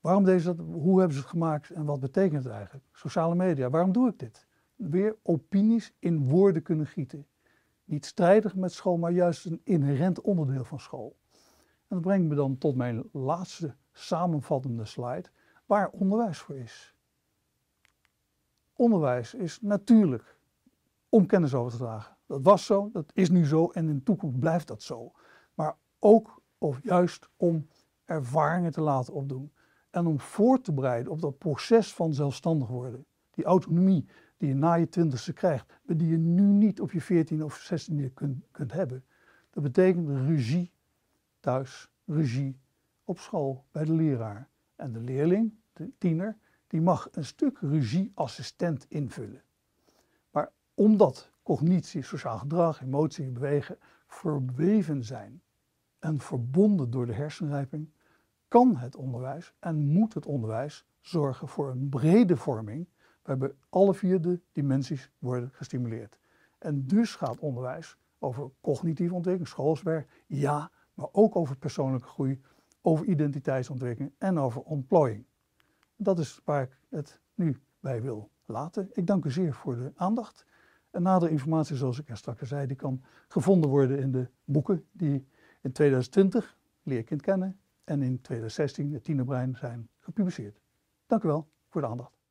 S1: Waarom deze, hoe hebben ze het gemaakt en wat betekent het eigenlijk? Sociale media, waarom doe ik dit? Weer opinies in woorden kunnen gieten. Niet strijdig met school, maar juist een inherent onderdeel van school. En dat brengt me dan tot mijn laatste samenvattende slide, waar onderwijs voor is. Onderwijs is natuurlijk om kennis over te dragen. Dat was zo, dat is nu zo en in de toekomst blijft dat zo. Maar ook of juist om ervaringen te laten opdoen. En om voor te bereiden op dat proces van zelfstandig worden. Die autonomie die je na je twintigste krijgt, maar die je nu niet op je veertiende of zestiende kunt, kunt hebben. Dat betekent ruzie thuis, ruzie op school bij de leraar. En de leerling, de tiener, die mag een stuk assistent invullen. Maar omdat cognitie, sociaal gedrag, emotie, bewegen verweven zijn, en verbonden door de hersenrijping, kan het onderwijs en moet het onderwijs zorgen voor een brede vorming waarbij alle vier de dimensies worden gestimuleerd. En dus gaat onderwijs over cognitieve ontwikkeling, schoolswerk, ja, maar ook over persoonlijke groei, over identiteitsontwikkeling en over ontplooiing. Dat is waar ik het nu bij wil laten. Ik dank u zeer voor de aandacht. En nadere informatie, zoals ik er straks zei, die kan gevonden worden in de boeken die in 2020 leer kind kennen en in 2016 het tienerbrein zijn gepubliceerd. Dank u wel voor de aandacht.